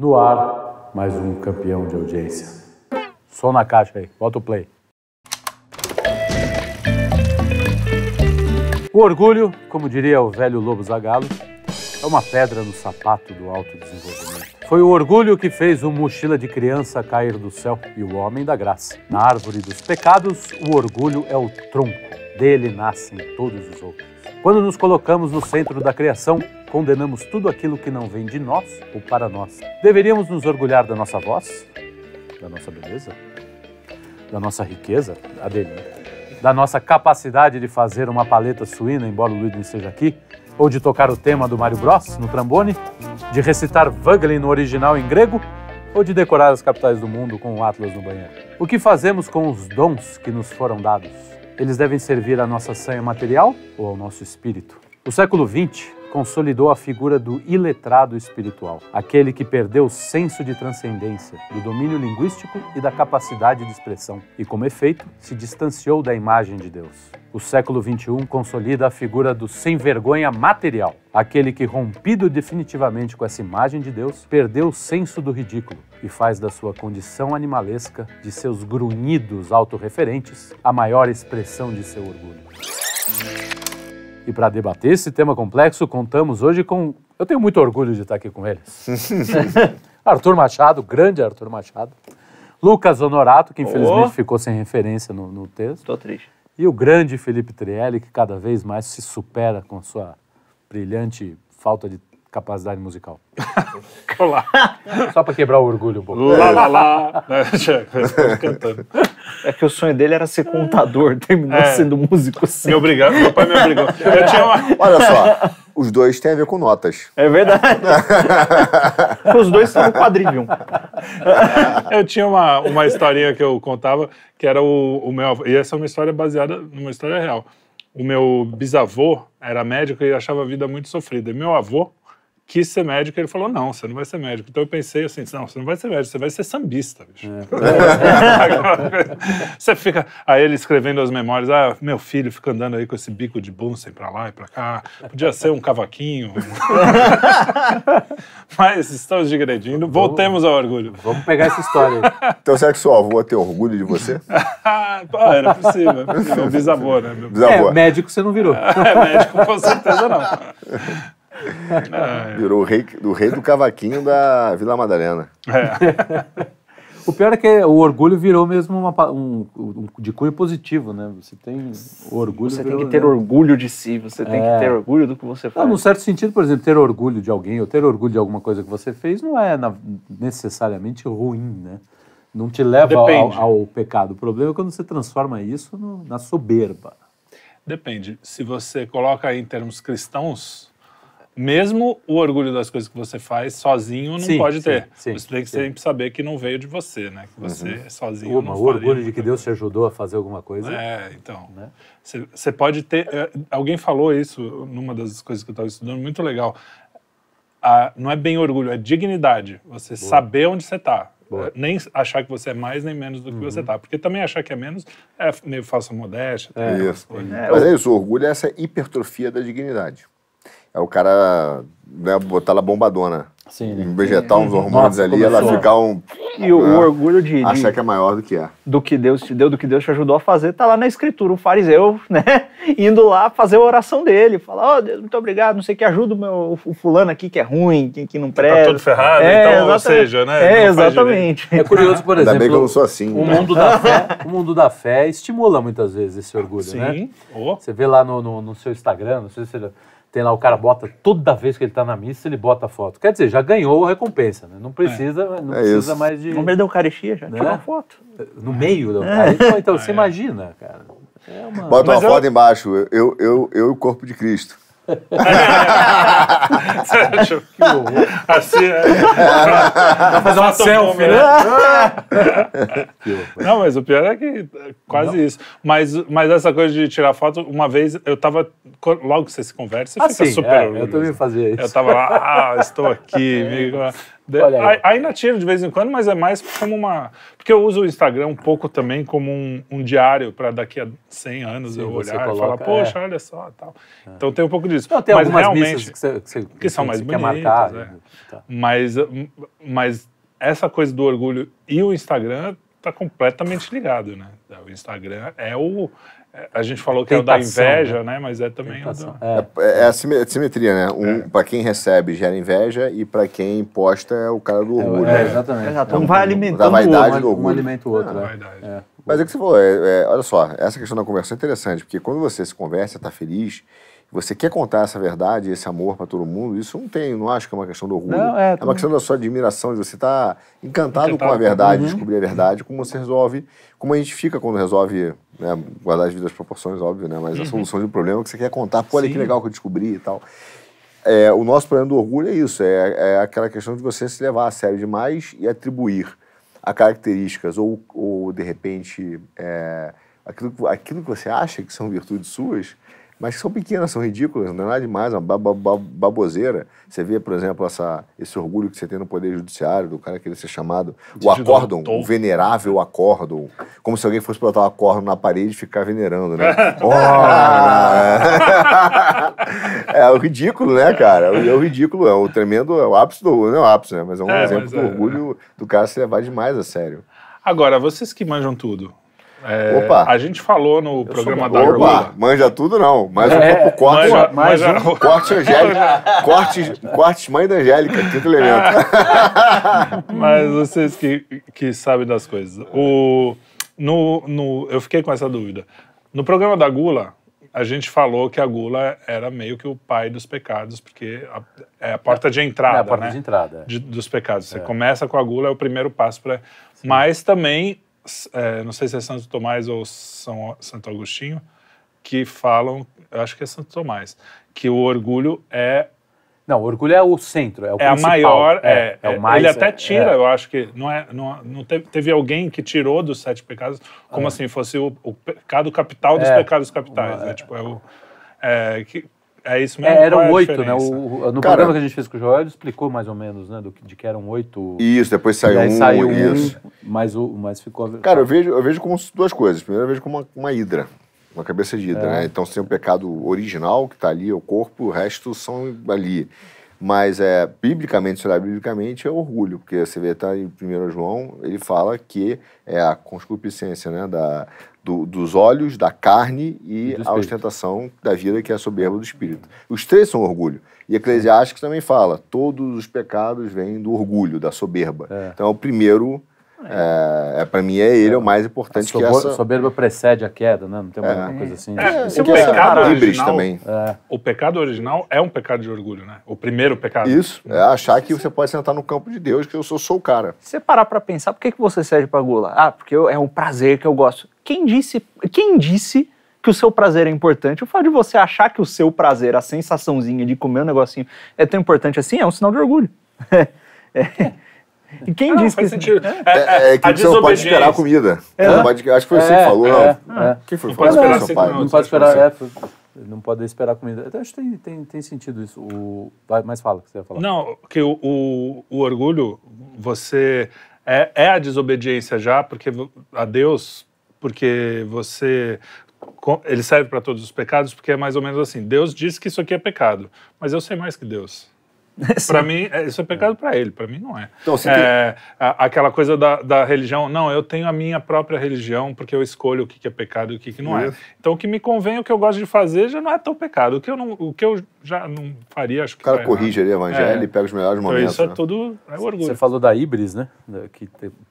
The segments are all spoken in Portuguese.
No ar, mais um campeão de audiência. Só na caixa aí, bota o play. O orgulho, como diria o velho Lobo Zagalo, é uma pedra no sapato do autodesenvolvimento. Foi o orgulho que fez o mochila de criança cair do céu e o homem da graça. Na árvore dos pecados, o orgulho é o tronco. Dele nascem todos os outros. Quando nos colocamos no centro da criação, Condenamos tudo aquilo que não vem de nós ou para nós. Deveríamos nos orgulhar da nossa voz, da nossa beleza, da nossa riqueza, a dele, da nossa capacidade de fazer uma paleta suína, embora o Luiz não esteja aqui, ou de tocar o tema do Mário Bros no trambone, de recitar Wagner no original em grego, ou de decorar as capitais do mundo com o Atlas no banheiro. O que fazemos com os dons que nos foram dados? Eles devem servir à nossa sanha material ou ao nosso espírito? O século XX consolidou a figura do iletrado espiritual, aquele que perdeu o senso de transcendência, do domínio linguístico e da capacidade de expressão, e, como efeito, se distanciou da imagem de Deus. O século XXI consolida a figura do sem vergonha material, aquele que, rompido definitivamente com essa imagem de Deus, perdeu o senso do ridículo e faz da sua condição animalesca, de seus grunhidos autorreferentes, a maior expressão de seu orgulho. E para debater esse tema complexo, contamos hoje com. Eu tenho muito orgulho de estar aqui com eles. Arthur Machado, grande Arthur Machado. Lucas Honorato, que infelizmente oh. ficou sem referência no, no texto. Estou triste. E o grande Felipe Trielli, que cada vez mais se supera com sua brilhante falta de capacidade musical. Olá. Só para quebrar o orgulho um pouco. Lá, lá, lá. É, é que o sonho dele era ser contador, terminou é. sendo músico sim. Me obrigado, meu pai me obrigou. Eu é. tinha uma... Olha só, os dois têm a ver com notas. É verdade. os dois são um quadrilhão. Eu tinha uma, uma historinha que eu contava, que era o, o meu... E essa é uma história baseada numa história real. O meu bisavô era médico e achava a vida muito sofrida. E meu avô quis ser médico, ele falou, não, você não vai ser médico. Então eu pensei assim, não, você não vai ser médico, você vai ser sambista, bicho. É. você fica, aí ele escrevendo as memórias, ah, meu filho fica andando aí com esse bico de bunsen pra lá e pra cá, podia ser um cavaquinho. Mas estamos digredindo, voltemos ao orgulho. Vamos pegar essa história aí. Então será que sua avó tem orgulho de você? ah, era possível, meu bisavô, né? Meu... Bisavô. É, médico você não virou. é, médico com certeza não. Virou o rei, o rei do cavaquinho da Vila Madalena. É. O pior é que o orgulho virou mesmo uma, um, um, de cunho positivo, né? Você tem orgulho. Você virou, tem que né? ter né? orgulho de si, você é. tem que é. ter orgulho do que você faz. Não, num certo sentido, por exemplo, ter orgulho de alguém ou ter orgulho de alguma coisa que você fez não é na, necessariamente ruim, né? Não te leva ao, ao, pecado. O problema é quando você transforma isso no, na soberba. Depende. Se você coloca em termos cristãos, mesmo o orgulho das coisas que você faz sozinho não sim, pode ter. Sim, você tem que sempre saber que não veio de você, né? Que você uhum. É sozinho Uma, não O orgulho de que Deus te ajudou a fazer alguma coisa. É, então. Né? Você né? pode ter... É, alguém falou isso numa das coisas que eu estava estudando, muito legal. A, não é bem orgulho, é dignidade. Você Boa. saber onde você está. É, nem achar que você é mais nem menos do que uhum. você está. Porque também achar que é menos é meio falsa modéstia. É, isso. Mas é isso, o orgulho é essa hipertrofia da dignidade é o cara né, botar ela bombadona. Sim, né? Injetar uns hormônios Nossa, ali, começou. ela ficar um. E o, né, o orgulho de, de. Achar que é maior do que é. Do que Deus te deu, do que Deus te ajudou a fazer, tá lá na escritura, um fariseu, né? Indo lá fazer a oração dele, falar, ó, oh, Deus, muito obrigado, não sei o que, ajuda o, meu, o fulano aqui que é ruim, que, que não tá presta. Tá todo ferrado, é, então, ou seja, né? É, exatamente. É curioso, por exemplo. Ainda bem que eu não sou assim. O né? mundo da fé, o mundo da fé estimula muitas vezes esse orgulho, né? Sim. né? Oh. Você vê lá no, no, no seu Instagram, não sei se você tem lá, o cara bota toda vez que ele está na missa, ele bota a foto. Quer dizer, já ganhou a recompensa, né? Não precisa, é. não é precisa isso. mais de. No meio da Eucaristia, já né? tirar uma foto. No meio da é. Eucaristia. Então, então, você é. imagina, cara. É uma... Bota Mas uma eu... foto embaixo, eu, eu, eu e o corpo de Cristo que horror. Assim, é, pra, pra fazer uma selfie, né? né? Ah. Não, mas o pior é que é quase Não. isso. Mas, mas essa coisa de tirar foto, uma vez eu tava. Logo que você se conversa, você ah, fica sim, super. É, eu também fazia isso. Eu tava lá, ah, estou aqui. É. Né? Aí. Ainda tiro de vez em quando, mas é mais como uma. Porque eu uso o Instagram um pouco também como um, um diário para daqui a 100 anos Sim, eu olhar coloca, e falar, poxa, é. olha só tal. É. Então tem um pouco disso. Não, tem mas algumas realmente. Que, você, que, você, que, são mais bonitas. É. né? tá. mas, mas essa coisa do orgulho e o Instagram tá completamente ligado, né? O Instagram é o, é, a gente falou que Tentação, é o da inveja, né? né? Mas é também Tentação. o da... É. É, é, é a simetria, né? Um, é. Para quem recebe, gera inveja e para quem posta é o cara do orgulho. É, né? Exatamente. Exato. Um vai alimentando da vaidade o né? do orgulho. Um alimenta o outro. Ah, né? vaidade. Mas é o que você falou, olha só, essa questão da conversa é interessante, porque quando você se conversa, está feliz, você quer contar essa verdade, esse amor para todo mundo, isso não tem, não acho que é uma questão do orgulho. Não, é, é uma questão da sua admiração, de você estar tá encantado, encantado, com a verdade, uhum. descobrir a verdade, como você resolve, como a gente fica quando resolve, né, guardar as vidas proporções, óbvio, né, mas uhum. a solução de um problema que você quer contar, pô, olha Sim. que legal que eu descobri e tal. É, o nosso problema do orgulho é isso, é, é aquela questão de você se levar a sério demais e atribuir a características ou, ou de repente, é, aquilo, aquilo que você acha que são virtudes suas, mas são pequenas, são ridículas, não é nada demais, é uma baboseira. Você vê, por exemplo, essa, esse orgulho que você tem no Poder Judiciário, do cara querer ser chamado de o acórdão, o venerável acórdão. Como se alguém fosse botar o um acórdão na parede e ficar venerando, né? oh! é o ridículo, né, cara? É, é o ridículo, é o tremendo, é o ápice do. Não é o ápice, né? Mas é um é, exemplo do é... orgulho do cara se levar demais a sério. Agora, vocês que manjam tudo, é, opa. A gente falou no programa da Opa, Orla. manja tudo não. Mais um é, copo corte. Manja, mais manja, um. Corte Angélica. corte corte mãe da Angélica, quinto elemento. Mas vocês que, que sabem das coisas. O, no, no, eu fiquei com essa dúvida. No programa da Gula, a gente falou que a gula era meio que o pai dos pecados, porque a, é a porta de entrada. É a porta né? de entrada. É. De, dos pecados. Você é. começa com a gula, é o primeiro passo para. Mas também é, não sei se é Santo Tomás ou São, Santo Agostinho, que falam, acho que é Santo Tomás, que o orgulho é não, o orgulho é o centro, é o é principal. A maior, é, é, é o é, mais. Ele até é, tira, é, eu acho que não é, não, não teve, teve, alguém que tirou dos sete pecados, como ah. assim fosse o, o pecado capital dos é, pecados capitais, uma, né? Tipo, é o que, é isso mesmo? É, eram é oito, né? O, no Cara, programa que a gente fez com o Joel, ele explicou mais ou menos, né? Do, de que eram oito. Isso, depois saiu um. saiu isso. um, mas, o, mas ficou... Cara, eu vejo, eu vejo como duas coisas. Primeiro, eu vejo como uma, uma hidra. Uma cabeça de hidra, é. né? Então, tem o um pecado original, que está ali, o corpo, o resto são ali. Mas, é, biblicamente, se olhar biblicamente, é orgulho. Porque você vê, tá em 1 João, ele fala que é a concupiscência, né? Da, do, dos olhos, da carne e a ostentação da vida, que é a soberba do espírito. Os três são orgulho. E Eclesiastes também fala: todos os pecados vêm do orgulho, da soberba. É. Então, é o primeiro. É, é, é para mim é ele é. o mais importante a soberba, que essa... soberba precede a queda, né? Não tem uma é. coisa assim. É, o, o pecado original, também. O pecado original é um pecado de orgulho, né? O primeiro pecado. Isso, é achar que você pode sentar no campo de Deus, que eu sou, sou o cara. Se você parar para pensar, por que, que você serve para gula? Ah, porque eu, é um prazer que eu gosto. Quem disse, quem disse que o seu prazer é importante? O fato de você achar que o seu prazer, a sensaçãozinha de comer um negocinho é tão importante assim, é um sinal de orgulho. é. E quem ah, disse que... Sentido. É, é, é que você não pode esperar a comida. É. Não pode, acho que foi você que é, falou. É. Não. Ah, é. Quem foi? Não pode esperar, não, seu pai. Não, não pode esperar, é, não pode esperar a comida. Eu acho que tem, tem, tem sentido isso. O... Mas fala o que você ia falar. Não, que o, o, o orgulho, você... É, é a desobediência já, porque a Deus porque você ele serve para todos os pecados, porque é mais ou menos assim, Deus disse que isso aqui é pecado, mas eu sei mais que Deus. para mim, é, isso é pecado para ele, para mim não é. Então, é Aquela coisa da, da, religião, não, eu tenho a minha própria religião porque eu escolho o que, que é pecado e o que, que não é. é. Então, o que me convém, o que eu gosto de fazer, já não é tão pecado. O que eu, não, o que eu já não faria, acho que. O cara tá corrige errado. ali o evangelho é. e pega os melhores então, momentos. Então, isso é né? tudo. É orgulho. Você falou da híbris, né? Que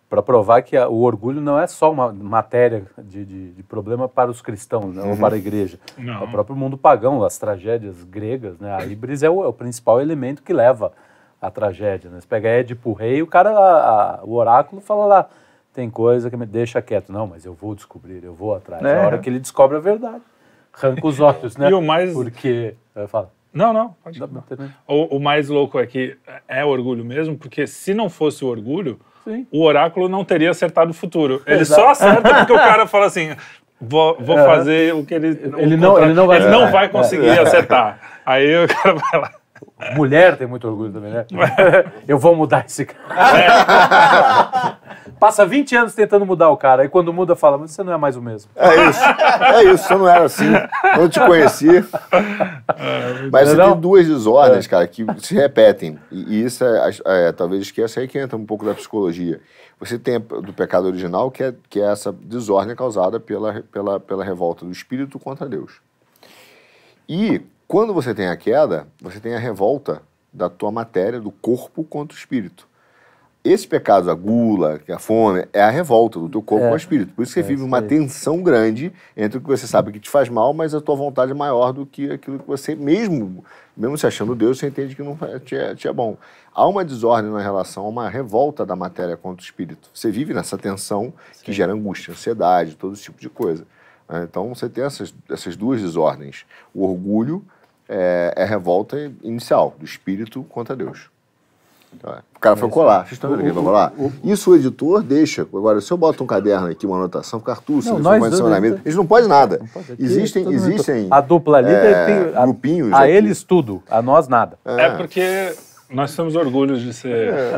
para provar que a, o orgulho não é só uma matéria de, de, de problema para os cristãos né, uhum. ou para a igreja. Não. É o próprio mundo pagão, as tragédias gregas, né? A híbris é. é o, é o principal elemento que leva à tragédia. Né? Você pega Édipo Rei, o cara, a, a, o oráculo fala lá, tem coisa que me deixa quieto. Não, mas eu vou descobrir, eu vou atrás. É. Na é. hora que ele descobre a verdade, arranca os olhos, né? e o mais... Porque... fala não, não, pode o, o mais louco é que é orgulho mesmo, porque se não fosse o orgulho Sim. o oráculo não teria acertado o futuro. Ele Exato. só acerta porque o cara fala assim: vou, vou é. fazer o que ele. Ele não, ele não vai, ele não vai conseguir é. acertar. Aí o cara vai lá. Mulher tem muito orgulho também, né? É. Eu vou mudar esse cara. É. Passa 20 anos tentando mudar o cara, e quando muda, fala, mas você não é mais o mesmo. É isso, é isso, eu não era assim. Quando te conheci. É, mas é tem duas desordens, é. cara, que se repetem. E isso é, é talvez esqueça é, aí que entra um pouco da psicologia. Você tem do pecado original, que é, que é essa desordem causada pela, pela, pela revolta do espírito contra Deus. E quando você tem a queda, você tem a revolta da tua matéria, do corpo contra o espírito. Esse pecado a gula, é a fome, é a revolta do teu corpo é. com o espírito. Por isso que você é, vive uma tensão grande entre o que você sabe que te faz mal, mas a tua vontade é maior do que aquilo que você mesmo, mesmo se achando Deus, você entende que não te é, te é bom. Há uma desordem na relação, uma revolta da matéria contra o espírito. Você vive nessa tensão Sim. que gera angústia, ansiedade, todo esse tipo de coisa. Né? Então você tem essas, essas duas desordens. O orgulho é, é revolta inicial, do espírito contra Deus. Então, é. O cara foi colar. É, Vocês estão vendo que ele vai colar? Isso o editor deixa. Agora, se eu boto um caderno aqui, uma anotação, cartucho, não, nós né? eles não podem nada. Não pode. Aqui, existem, é existem. A dupla líder é, tem a, grupinhos. A eles tudo, a nós nada. É, é porque nós temos orgulhos de ser. É.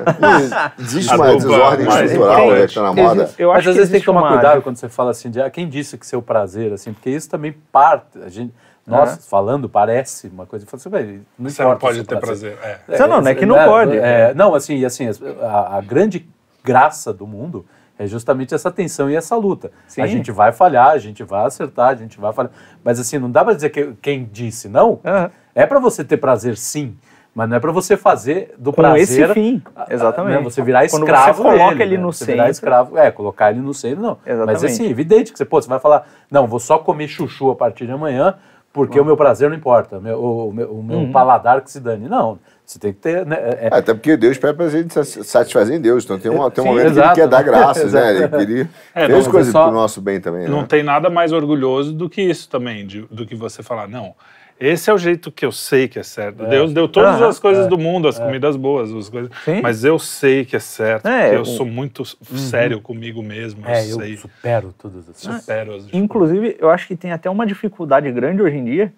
Existe uma desordem estrutural que está na moda. eu acho Mas às vezes tem que tomar cuidado quando você fala assim de ah, quem disse que seu prazer, assim, porque isso também parte. A gente, nossa, é. falando parece uma coisa. você assim, não você não pode ter prazer. prazer. É. você é, não, é, não é que não, né, pode. É, não, assim, assim a, a, grande graça do mundo é justamente essa tensão e essa luta. Sim. A gente vai falhar, a gente vai acertar, a gente vai falhar. Mas assim, não dá para dizer que quem disse não. Uhum. É para você ter prazer, sim. Mas não é para você fazer do Com prazer... esse fim, né, exatamente. Né, você virar escravo Quando você coloca dele, ele né, no você centro... Virar escravo, é, colocar ele no centro, não. Exatamente. Mas assim, evidente que você, pô, você vai falar, não, vou só comer chuchu a partir de amanhã, porque Bom. o meu prazer não importa, o meu, o meu, o meu uhum. paladar que se dane. Não, você tem que ter. Né, é... é, é até porque Deus pede para a gente satisfazer em Deus. Então tem um, tem um Sim, momento exato, que ele quer dar graças, né? Ele queria é, é coisas para o nosso bem também. Não né? tem nada mais orgulhoso do que isso também, de, do que você falar, não. Esse é o jeito que eu sei que é certo. É. Deus deu todas as coisas é. do mundo, as é. comidas boas, as coisas. Sim. Mas eu sei que é certo. É, eu, eu sou muito uhum. sério comigo mesmo. É, eu, eu supero todas as coisas. Supero as Inclusive, eu acho que tem até uma dificuldade grande hoje em dia.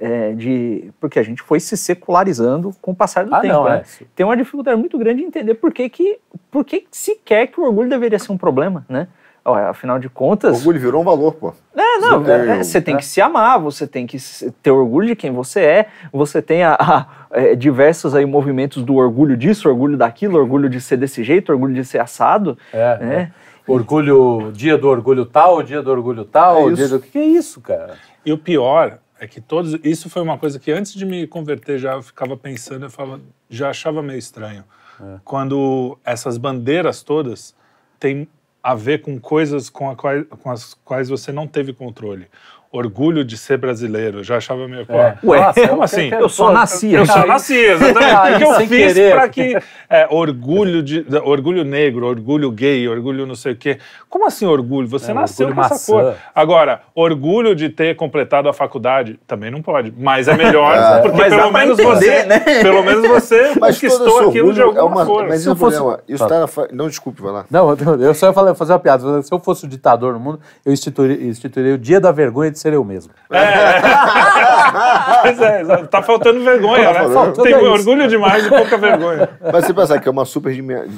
É, de porque a gente foi se secularizando com o passar do ah, tempo, não, né? É. Tem uma dificuldade muito grande de entender por que, que, por que, que sequer que o orgulho deveria ser um problema, né? Ó, afinal de contas. O orgulho virou um valor, pô. É, não, você, é, é você tem que se amar, você tem que ter orgulho de quem você é, você tem a, a, é, diversos aí movimentos do orgulho disso, orgulho daquilo, orgulho de ser desse jeito, orgulho de ser assado. É. Né? É. Orgulho, dia do orgulho tal, dia do orgulho tal, é dia do. O que é isso, cara? E o pior é que todos. Isso foi uma coisa que antes de me converter já eu ficava pensando, eu falava, já achava meio estranho. Quando essas bandeiras todas têm a ver com coisas com, qual, com as quais você não teve controle orgulho de ser brasileiro. Eu já achava meio. É. Ué, Nossa, como assim? Eu só nasci. Eu só nasci, exatamente. Ah, o que eu fiz para pra que. É, orgulho, de, orgulho negro, orgulho gay, orgulho não sei o quê. Como assim orgulho? Você é, nasceu orgulho com maçã. essa cor. Agora, orgulho de ter completado a faculdade também não pode. Mas é melhor, ah, porque mas pelo menos entender, você. Né? Pelo menos você mas conquistou aquilo de é alguma é uma, cor. Mas fosse... Isso tá. Não, desculpe, vai lá. Não, eu só ia fazer uma piada. Se eu fosse o ditador no mundo, eu instituiria, instituiria o dia da vergonha de ser eu mesmo. É. pois é, tá faltando vergonha, tá né? Faltando Tem é orgulho demais e pouca vergonha. Mas se pensar que é uma super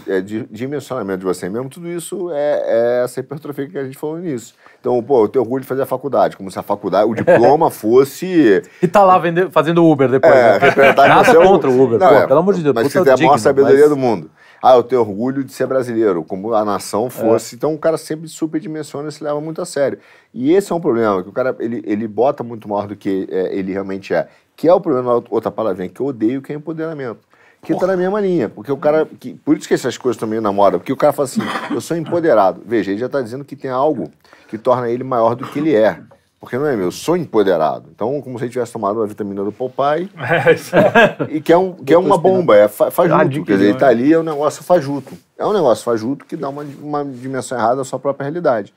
é, dimensionamento de você mesmo, tudo isso é, é essa hipertrofia que a gente falou nisso. Então, pô, eu tenho orgulho de fazer a faculdade, como se a faculdade, o diploma fosse. E tá lá vender, fazendo Uber depois. É, né? Nada é contra o Uber, não, pô, é, pelo amor de Deus. Mas você tem é a maior sabedoria mas... do mundo ah, eu tenho orgulho de ser brasileiro, como a nação é. fosse. É. Então o cara sempre superdimensiona e se leva muito a sério. E esse é um problema, que o cara ele, ele bota muito maior do que é, ele realmente é. Que é o problema, outra palavrinha, é que eu odeio, que é empoderamento. Que tá Porra. tá na mesma linha, porque o cara. Que, por isso que essas coisas também namoram, porque o cara fala assim, eu sou empoderado. Veja, ele já tá dizendo que tem algo que torna ele maior do que ele é. Porque não é meu, eu sou empoderado. Então, como se ele tivesse tomado uma vitamina do Popeye. É, e que é, um, que é uma bomba, é fa fajuto. Ah, quer dizer, ele tá ali, é um negócio fajuto. É um negócio fajuto que dá uma, uma dimensão errada à sua própria realidade.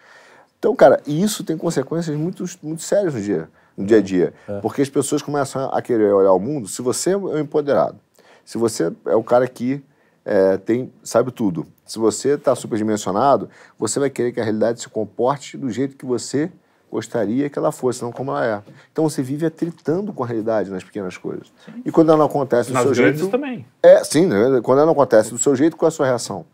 Então, cara, isso tem consequências muito, muito sérias no dia, no dia a dia. É. Porque as pessoas começam a querer olhar o mundo. Se você é o empoderado, se você é o cara que é, tem, sabe tudo, se você está superdimensionado, você vai querer que a realidade se comporte do jeito que você gostaria que ela fosse, não como ela é. Então você vive atritando com a realidade nas pequenas coisas. Sim. E quando ela não acontece do seu jeito. também. É, sim, né? quando ela não acontece do seu jeito, qual é a sua reação?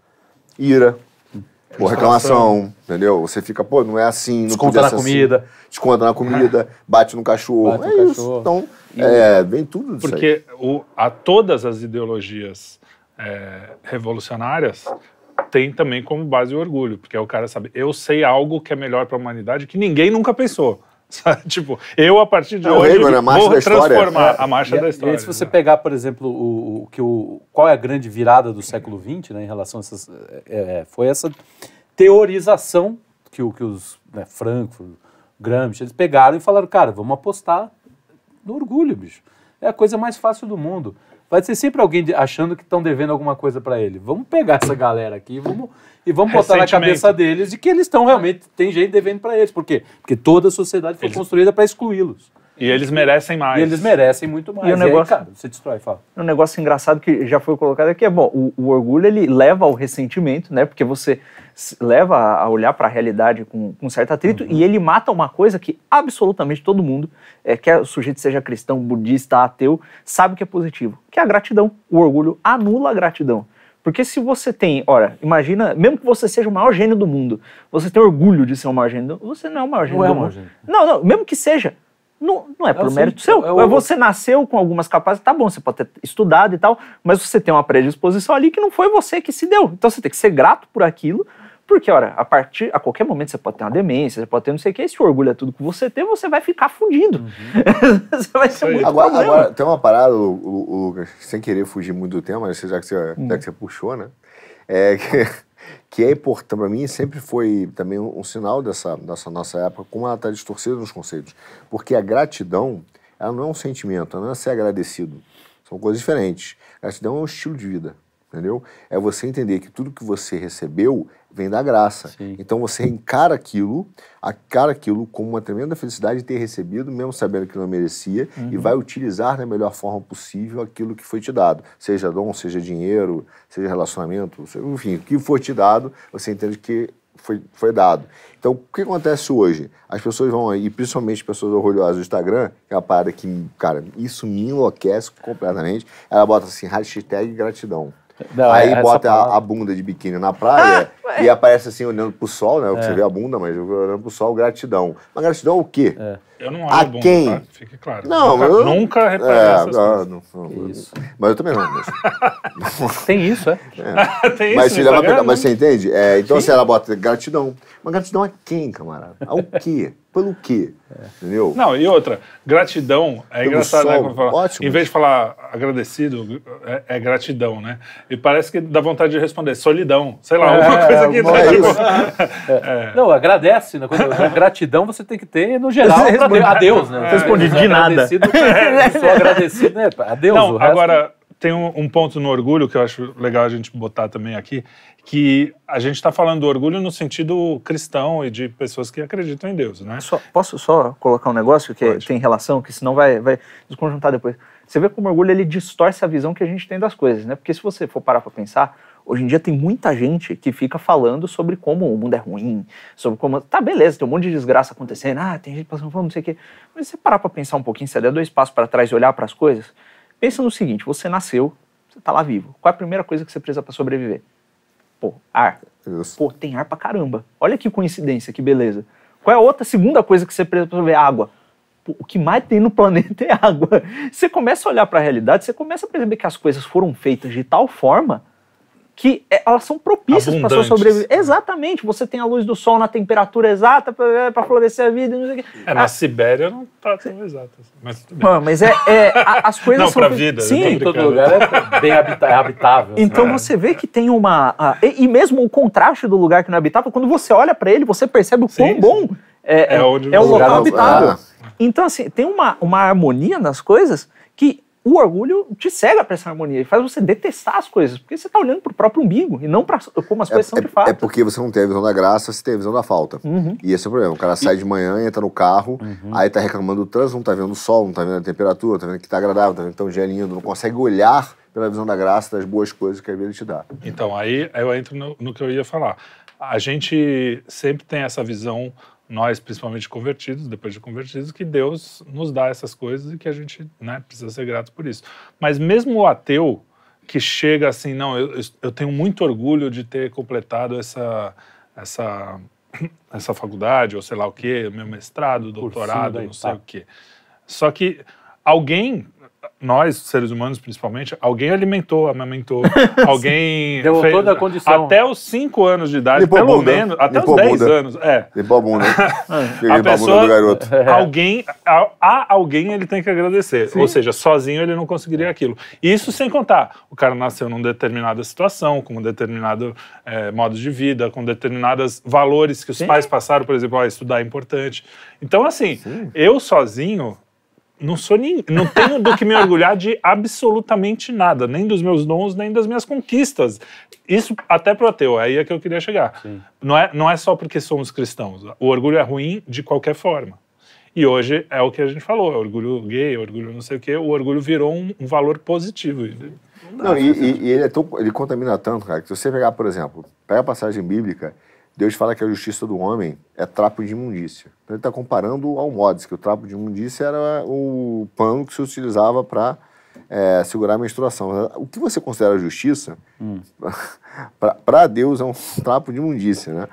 Ira. Hum. Ou reclamação, entendeu? Você fica, pô, não é assim, não Desconta na assim. comida. Assim. Desconta na comida, bate no cachorro. Bate no é cachorro. isso. Então, é, vem tudo disso Porque o, a todas as ideologias é, revolucionárias, tem também como base o orgulho, porque é o cara sabe, eu sei algo que é melhor para a humanidade que ninguém nunca pensou. Tipo, eu a partir de é, hoje Reagan, vou transformar é. a marcha e, da história. E aí, se né? você né? pegar, por exemplo, o, o que o qual é a grande virada do século XX, né, em relação a essas, é, é, foi essa teorização que o que os né, Frankfurt, Gramsci, eles pegaram e falaram, cara, vamos apostar no orgulho, bicho. É a coisa mais fácil do mundo vai ser sempre alguém achando que estão devendo alguma coisa para ele. Vamos pegar essa galera aqui vamos, e vamos botar na cabeça deles de que eles estão realmente, tem gente devendo para eles. Por quê? Porque toda a sociedade foi eles... construída para excluí-los. E eles merecem mais. E eles merecem muito mais. E o negócio, e aí, cara, você destrói, fala. Um negócio engraçado que já foi colocado aqui é, bom, o, o orgulho ele leva ao ressentimento, né? Porque você leva a olhar para a realidade com, com certo atrito uhum. e ele mata uma coisa que absolutamente todo mundo, é, quer é o sujeito seja cristão, budista, ateu, sabe que é positivo, que é a gratidão. O orgulho anula a gratidão. Porque se você tem, ora, imagina, mesmo que você seja o maior gênio do mundo, você tem orgulho de ser o maior gênio, do, você não é o maior gênio não é do é mundo. Gênio. Não, não, mesmo que seja, não, não é, é por assim, mérito seu. é você nasceu com algumas capacidades, tá bom, você pode ter estudado e tal, mas você tem uma predisposição ali que não foi você que se deu. Então você tem que ser grato por aquilo, porque, ora, a partir, a qualquer momento você pode ter uma demência, você pode ter não sei o que, se o orgulho é tudo que você tem, você vai ficar fundido. Uhum. você vai ser muito agora, agora, tem uma parada, Lucas, sem querer fugir muito do tema, já que você, já que hum. você puxou, né? É que que é importante para mim sempre foi também um, sinal dessa, dessa nossa época, como ela está distorcida nos conceitos. Porque a gratidão, ela não é um sentimento, ela não é ser agradecido. São coisas diferentes. Gratidão é um estilo de vida entendeu? É você entender que tudo que você recebeu vem da graça. Sim. Então você encara aquilo, encara aquilo como uma tremenda felicidade de ter recebido, mesmo sabendo que não merecia, uhum. e vai utilizar da melhor forma possível aquilo que foi te dado, seja dom, seja dinheiro, seja relacionamento, enfim, o que for te dado, você entende que foi, foi dado. Então, o que acontece hoje? As pessoas vão aí, principalmente pessoas orgulhosas do Instagram, que é uma parada que, cara, isso me enlouquece completamente. Ela bota assim, hashtag gratidão. Não, Aí é, bota a, a, bunda de biquíni na praia ah, e aparece assim, olhando pro sol, né? É. Você vê a bunda, mas olhando pro sol, gratidão. Mas gratidão ao é quê? É. Eu não olho a, bunda, quem? Tá? Fique claro. Não, nunca, eu... nunca é, reparei é, essas não, não, não, isso. Mas eu também não. Mas... Tem isso, é? é. Tem isso. Mas, pegar, mas você entende? É, então, se assim, ela bota gratidão. Mas gratidão a é quem, camarada? Ao quê? Pelo quê? Entendeu? Não, e outra, gratidão é Pelo engraçado, né, sol, né? ótimo. Em vez de falar agradecido, é, gratidão, né? E parece que dá vontade de responder solidão, sei lá, alguma coisa coisa é, que não, é. é Não, agradece. Né? Quando, gratidão você tem que ter, no geral, a Deus. Né? Você é, responde de nada. Sou agradecido, né? A Deus. agora tem um, um, ponto no orgulho que eu acho legal a gente botar também aqui, que a gente está falando do orgulho no sentido cristão e de pessoas que acreditam em Deus, né? Só, posso só colocar um negócio que Pode. tem relação, que senão vai, vai desconjuntar depois. Você vê como o orgulho ele distorce a visão que a gente tem das coisas, né? Porque se você for parar para pensar, Hoje em dia tem muita gente que fica falando sobre como o mundo é ruim, sobre como. Tá, beleza, tem um monte de desgraça acontecendo, ah, tem gente passando fome, não sei o quê. Mas você parar pra pensar um pouquinho, você der dois passos para trás e olhar para as coisas, pensa no seguinte: você nasceu, você tá lá vivo. Qual é a primeira coisa que você precisa para sobreviver? Pô, ar. Isso. Pô, tem ar pra caramba. Olha que coincidência, que beleza. Qual é a outra segunda coisa que você precisa para sobreviver? Água. Pô, o que mais tem no planeta é água. Você começa a olhar para a realidade, você começa a perceber que as coisas foram feitas de tal forma que é, elas são propícias para sua sobrevivência. Exatamente, você tem a luz do sol na temperatura exata para florescer a vida. Não sei o é, na Sibéria não está tão exata, assim, mas tudo bem. mas é, é as coisas não, são... Não, para vida. Sim, todo lugar é bem é habitável. Assim, então né? você vê que tem uma... A, e, e, mesmo o contraste do lugar que não é habitável, quando você olha para ele, você percebe o quão sim, bom é, é, é, é local tá. habitável. Ah. Então assim, tem uma, uma harmonia nas coisas o orgulho te cega para essa harmonia e faz você detestar as coisas, porque você está olhando para o próprio umbigo e não para como as é, coisas são é, de fato. É porque você não tem a visão da graça, você tem a visão da falta. Uhum. E esse é o problema. O cara sai de manhã, entra no carro, uhum. aí está reclamando do trânsito, não está vendo o sol, não está vendo a temperatura, está vendo que está agradável, está vendo que está um dia lindo, não consegue olhar pela visão da graça, das boas coisas que a vida te dá. Então, aí eu entro no, no que eu ia falar. A gente sempre tem essa visão nós principalmente convertidos, depois de convertidos, que Deus nos dá essas coisas e que a gente né, precisa ser grato por isso. Mas mesmo o ateu que chega assim, não, eu, eu tenho muito orgulho de ter completado essa, essa, essa faculdade, ou sei lá o quê, meu mestrado, doutorado, não sei tá. o quê. Só que alguém nós, seres humanos principalmente, alguém alimentou, amamentou, alguém Deu fez, toda a condição. Até os 5 anos de idade, pelo menos, até Limpou os 10 anos. É. Limpou a bunda. a pessoa, do garoto. É. Alguém, a, a, alguém ele tem que agradecer. Sim. Ou seja, sozinho ele não conseguiria aquilo. Isso sem contar, o cara nasceu numa determinada situação, com um determinado é, modo de vida, com determinados valores que os Sim. pais passaram, por exemplo, ah, estudar é importante. Então, assim, Sim. eu sozinho não sou nem, não tenho do que me orgulhar de absolutamente nada, nem dos meus dons, nem das minhas conquistas. Isso até pro ateu, aí é que eu queria chegar. Sim. Não é, não é só porque somos cristãos. O orgulho é ruim de qualquer forma. E hoje é o que a gente falou, é orgulho gay, é orgulho não sei o quê, o orgulho virou um, um valor positivo. Não, não e, e, ele, é tão, ele contamina tanto, cara, que se você pegar, por exemplo, pega a passagem bíblica Deus fala que a justiça do homem é trapo de imundícia. Então ele está comparando ao Modis, que o trapo de imundícia era o pano que se utilizava para é, segurar a menstruação. O que você considera justiça, hum. para Deus é um trapo de imundícia, né?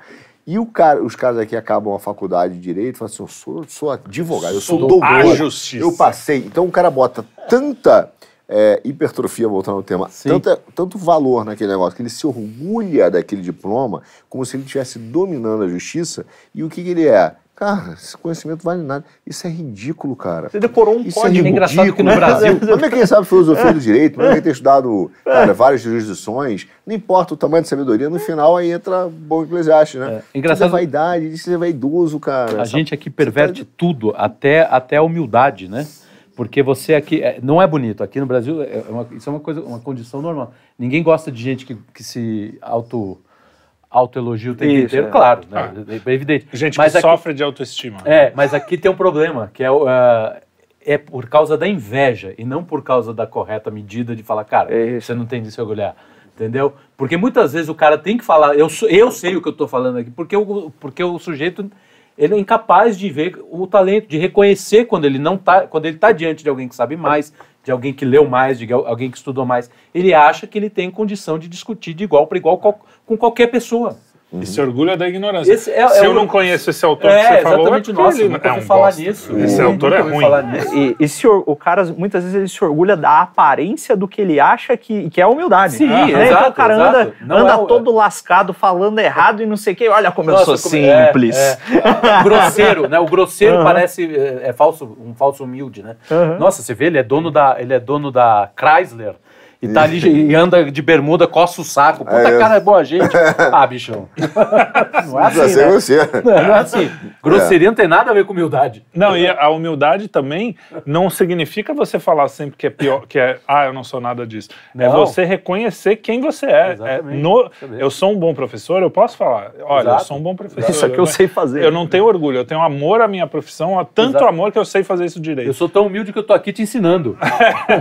E o cara, os caras aqui acabam a faculdade de direito e falam assim: eu sou, sou advogado, eu sou, sou doutor. Eu passei. Então o cara bota tanta é, hipertrofia, voltando ao tema, tanto, é, tanto valor naquele negócio, que ele se orgulha daquele diploma, como se ele estivesse dominando a justiça, e o que, que ele é? Cara, esse conhecimento vale nada. Isso é ridículo, cara. Você decorou um Isso é código. É, engraçado que no Brasil. Mas quem sabe filosofia do direito, mas quem tem estudado cara, várias jurisdições, não importa o tamanho da sabedoria, no final aí entra bom eclesiaste, né? É. Engraçado. Isso é vaidade, isso é vaidoso, cara. A Essa... gente aqui tá perverte tudo, até, até a humildade, né? Porque você aqui. É, não é bonito. Aqui no Brasil, é, é uma, isso é uma coisa, uma condição normal. Ninguém gosta de gente que, que se auto autoelogio o tempo Isso, inteiro, é. claro, né? Ah. É, é evidente. Gente mas que aqui, sofre de autoestima. É, mas aqui tem um problema, que é, uh, é por causa da inveja e não por causa da correta medida de falar, cara, é você não tem de se orgulhar. Entendeu? Porque muitas vezes o cara tem que falar, eu, eu sei o que eu estou falando aqui, porque o, porque o sujeito ele é incapaz de ver o talento, de reconhecer quando ele não tá, quando ele está diante de alguém que sabe mais, de alguém que leu mais, de alguém que estudou mais. Ele acha que ele tem condição de discutir de igual para igual com qualquer pessoa. Uhum. E se orgulha da ignorância. Esse é, se é eu o... não conheço esse autor é, que você falou, exatamente, é nossa, ele é um é falar nisso. Esse autor é ruim. E, e se o, o, cara, muitas vezes, ele se orgulha da aparência do que ele acha que, que é humildade. Sim, ah, né? Então, exato, Então o cara exato. anda, anda é todo lascado, falando errado e não sei o quê. Olha como nossa, eu sou como... simples. É, grosseiro, né? O grosseiro uhum. parece é, falso, um falso humilde, né? Uhum. Nossa, você vê, ele é dono da, ele é dono da Chrysler. E tá ali e anda de bermuda, coça o saco. Puta é, cara, é boa gente. Ah, bichão. Não é assim. Né? Não, não é assim. Grosseria é. não tem nada a ver com humildade. Não, e a humildade também não significa você falar sempre que é pior, que é, ah, eu não sou nada disso. É não. É você reconhecer quem você é. é no, eu sou um bom professor, eu posso falar. Olha, Exato. eu sou um bom professor. Isso aqui é eu, eu sei fazer. Eu não tenho orgulho, eu tenho amor à minha profissão, há tanto Exato. amor que eu sei fazer isso direito. Eu sou tão humilde que eu tô aqui te ensinando.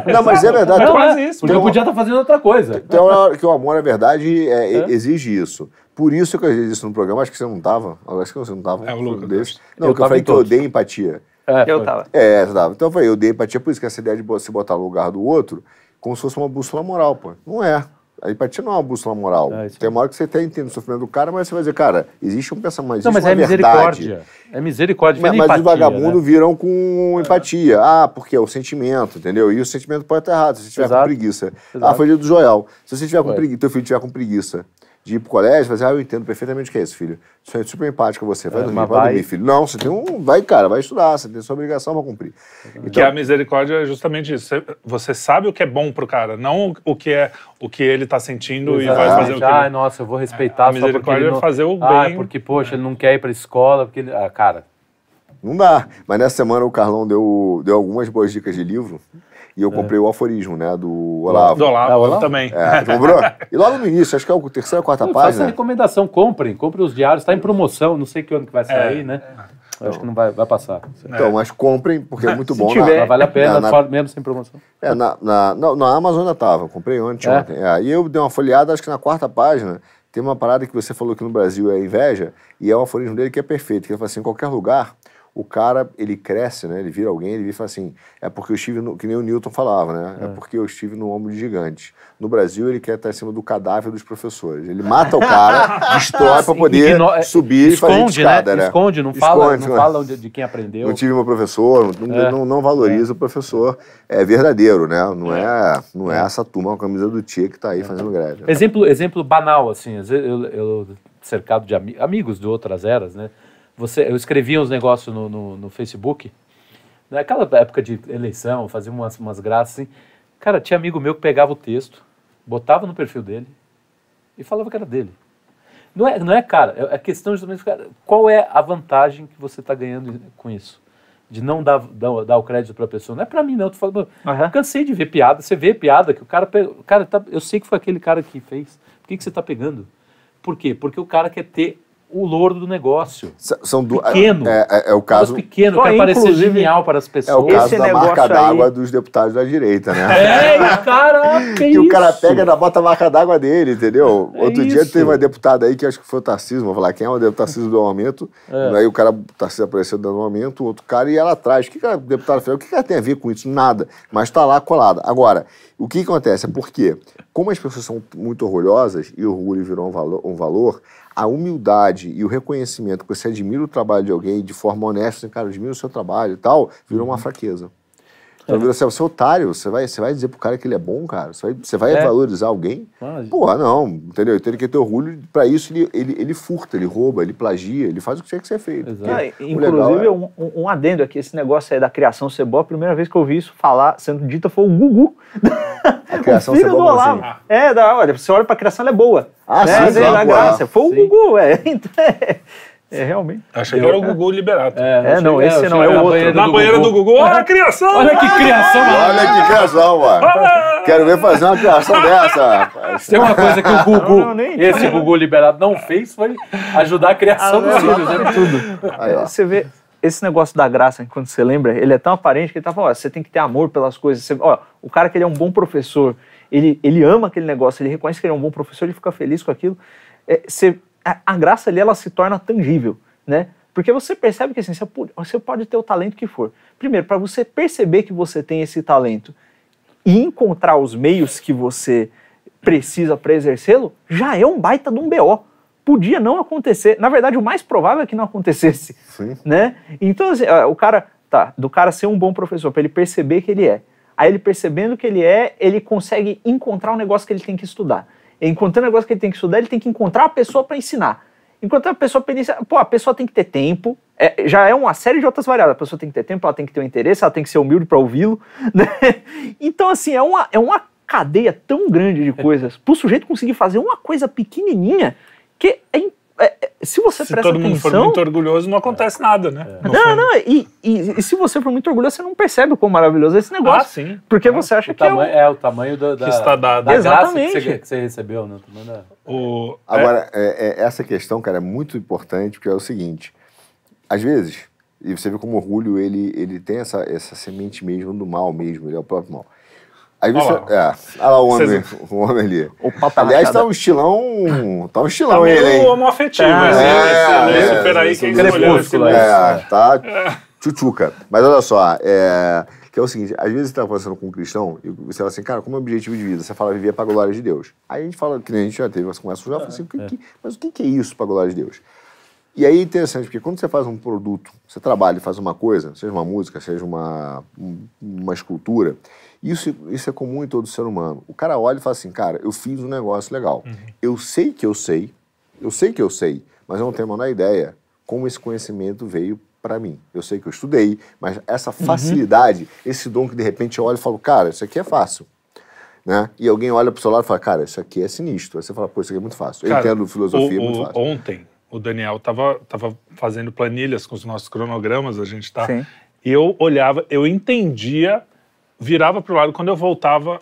não, mas é verdade. Não, não, é. Podia, podia estar tá fazendo outra coisa. Então, é que o amor, na verdade, é, é. exige isso. Por isso que eu disse isso no programa, acho que você não estava. Acho que você não estava. É, o Lucas. Desse. Não, eu, eu falei que eu odeio empatia. É, eu estava. É, você tava. Então eu falei, eu odeio empatia, por isso que essa ideia de você botar no lugar do outro, como se fosse uma bússola moral, pô. Não é. A empatia não é uma bússola moral. É, tem uma hora que você até tá entende o sofrimento do cara, mas você vai dizer, cara, existe um pensamento, mais. não, mas uma é verdade. misericórdia. É misericórdia. Mas, mas os vagabundos né? viram com é. empatia. É. Ah, porque é o sentimento, entendeu? E o sentimento pode estar errado se você estiver com preguiça. Ah, Exato. Ah, foi dia do Joel. Se você estiver com preguiça, teu filho estiver com preguiça, de ir pro colégio, fazer, ah, eu entendo perfeitamente o que é isso, filho. Isso é super empático você. Vai é, dormir, vai, vai dormir, filho. Não, você tem um. Vai, cara, vai estudar, você tem sua obrigação pra cumprir. Então, que a misericórdia é justamente isso. Você, você sabe o que é bom pro cara, não o que é o que ele tá sentindo Exato. e vai fazer o que. Ah, nossa, eu vou respeitar. a misericórdia é não... fazer o ah, bem. Ah, porque, poxa, ele não quer ir pra escola, porque ele. Ah, cara. Não dá. Mas nessa semana o Carlão deu, deu algumas boas dicas de livro. E eu é. comprei é. o aforismo, né? Do Olavo. Do Olavo, ah, Olavo? também. É, comprou? e logo no início, acho que é o terceiro ou quarta eu página. Faça recomendação, comprem, comprem os diários, está em promoção, não sei que ano que vai é. sair, é. né? Então acho que não vai, vai passar. Então, é. mas comprem, porque é muito bom. Tiver, na, vale a pena, na, na, mesmo sem promoção. É, na, na, na, na Amazon eu comprei ontem, é. ontem. É, eu dei uma folheada, acho que na quarta página, tem uma parada que você falou que no Brasil é inveja, e é o aforismo dele que é perfeito, que ele fala assim, em qualquer lugar, o cara, ele cresce, né? Ele vira alguém, ele vira e fala assim, é porque eu estive, no, que nem o Newton falava, né? É. é. porque eu estive no ombro de gigante. No Brasil, ele quer estar em cima do cadáver dos professores. Ele mata o cara, destrói para poder é, subir esconde, e fazer né? escada, né? né? Esconde, não fala, esconde, não fala de, é de, quem aprendeu. Não tive meu professor, não, é. não, não valoriza é. o professor. É verdadeiro, né? Não é, é não é essa turma com a camisa do tio que está aí fazendo greve. Né? Exemplo, exemplo banal, assim, eu, eu cercado de amigos de outras eras, né? Você, eu escrevia uns negócios no, no, no, Facebook, naquela né, época de eleição, fazia umas, umas graças assim. Cara, tinha amigo meu que pegava o texto, botava no perfil dele e falava que era dele. Não é, não é cara, é, é questão justamente, cara, qual é a vantagem que você está ganhando com isso? De não dar, dar, dar o crédito para a pessoa. Não é para mim, não. Eu tô falando, uhum. cansei de ver piada. Você vê piada que o cara. Pega, cara, tá, eu sei que foi aquele cara que fez. Por que, que você está pegando? Por quê? Porque o cara quer ter o louro do negócio. são do, pequeno. É, é, é o caso. pequeno, que é parecer genial para as pessoas. É o caso Esse da marca d'água dos deputados da direita, né? É, caraca, que isso. o cara pega e bota a marca d'água dele, entendeu? É outro dia teve uma deputada aí que acho que foi o Tarcísio, vou falar quem é, o deputado Tarcísio do aumento. É. Aí o cara, o Tarcísio apareceu dando um aumento, o outro cara, e ela atrás. O que, que a deputada fez? O que, que ela tem a ver com isso? Nada. Mas está lá colada. Agora, o que, que acontece? É porque, como as pessoas são muito orgulhosas e o orgulho virou um valor, um valor a humildade e o reconhecimento que você admira o trabalho de alguém de forma honesta, assim, cara, admira o seu trabalho e tal, virou uma uhum. fraqueza. Então, você é otário, você vai, você vai dizer pro cara que ele é bom, cara? Você vai, você vai é. valorizar alguém? Ah, Porra, não, entendeu? Ele tem que ter orgulho, pra isso ele, ele, ele furta, ele rouba, ele plagia, ele faz o que tinha que ser feito. Ah, inclusive, é... um, um, adendo aqui, esse negócio aí da criação boa, a primeira vez que eu ouvi isso falar, sendo dita, foi o Gugu. A criação ser boa, Assim. É, da, olha, você olha pra criação, ela é boa. Ah, né? sim, é, da é graça. Foi sim. o Gugu, é. Então é. É, realmente. Achei que era o Gugu liberado. É, é não, é, esse não é, é o outro. Na banheira do Gugu. Olha a criação! Olha que né? criação! Olha que criação, mano. Quero ver fazer uma criação dessa. Tem uma coisa que o Gugu, esse Gugu liberado, não fez foi ajudar a criação dos ah, filhos, né? Tudo. Aí, Você vê, esse negócio da graça, quando você lembra, ele é tão aparente que ele tá falando, você tem que ter amor pelas coisas. Você, ó, o cara que ele é um bom professor, ele, ele ama aquele negócio, ele reconhece que ele é um bom professor, ele fica feliz com aquilo. É, você a, graça ali ela se torna tangível, né? Porque você percebe que assim, você pode ter o talento que for. Primeiro, para você perceber que você tem esse talento e encontrar os meios que você precisa para exercê-lo, já é um baita de um BO. Podia não acontecer. Na verdade, o mais provável é que não acontecesse. Sim. Né? Então, assim, o cara, tá, do cara ser um bom professor, para ele perceber que ele é. Aí ele percebendo que ele é, ele consegue encontrar o negócio que ele tem que estudar. Encontrando o é negócio que ele tem que estudar, ele tem que encontrar a pessoa para ensinar. Encontrar a pessoa para Pô, a pessoa tem que ter tempo. É, já é uma série de outras variáveis. A pessoa tem que ter tempo, ela tem que ter um interesse, ela tem que ser humilde para ouvi-lo. Né? Então, assim, é uma, é uma cadeia tão grande de é. coisas para o sujeito conseguir fazer uma coisa pequenininha que é incrível é, é, se você se presta todo mundo for muito orgulhoso, não acontece é. nada, né? Não, não, não e, e, e, se você for muito orgulhoso, você não percebe o quão maravilhoso é esse ah, negócio. Ah, sim. Porque você acha que tamanho, é, é, o tamanho da, que está da Exatamente. Que você, que você, recebeu, né? O, Agora, é, essa questão, cara, é muito importante, porque é o seguinte, às vezes, e você vê como o orgulho, ele, ele tem essa, essa semente mesmo do mal mesmo, ele é o próprio mal. Aí você. Olha lá, é, olha lá o homem, o homem ali. O tá Aliás, tá um estilão. Tá um estilão tá ele, hein? homo afetivo, é, assim, né? É, é, supera é, quem É, tá é. tchutchuca. Mas olha só, é, que é o seguinte: às vezes você tá conversando com um cristão e você fala assim, cara, como é o objetivo de vida? Você fala viver para a glória de Deus. Aí a gente fala, que a gente já teve essa conversa, já fala assim, que, é. que, mas o que é isso para a glória de Deus? E aí é interessante, porque quando você faz um produto, você trabalha e faz uma coisa, seja uma música, seja uma, uma escultura, isso, isso é comum em todo ser humano. O cara olha e fala assim, cara, eu fiz um negócio legal. Uhum. Eu sei que eu sei, eu sei que eu sei, mas eu não tenho a menor ideia como esse conhecimento veio para mim. Eu sei que eu estudei, mas essa uhum. facilidade, uhum. esse dom que de repente eu olho e falo, cara, isso aqui é fácil. Né? E alguém olha pro seu lado e fala, cara, isso aqui é sinistro. Aí você fala, pô, isso aqui é muito fácil. Cara, eu entendo filosofia, é o, é muito fácil. Ontem, o Daniel tava, tava fazendo planilhas com os nossos cronogramas, a gente tá... Sim. E eu olhava, eu entendia virava pro lado, quando eu voltava,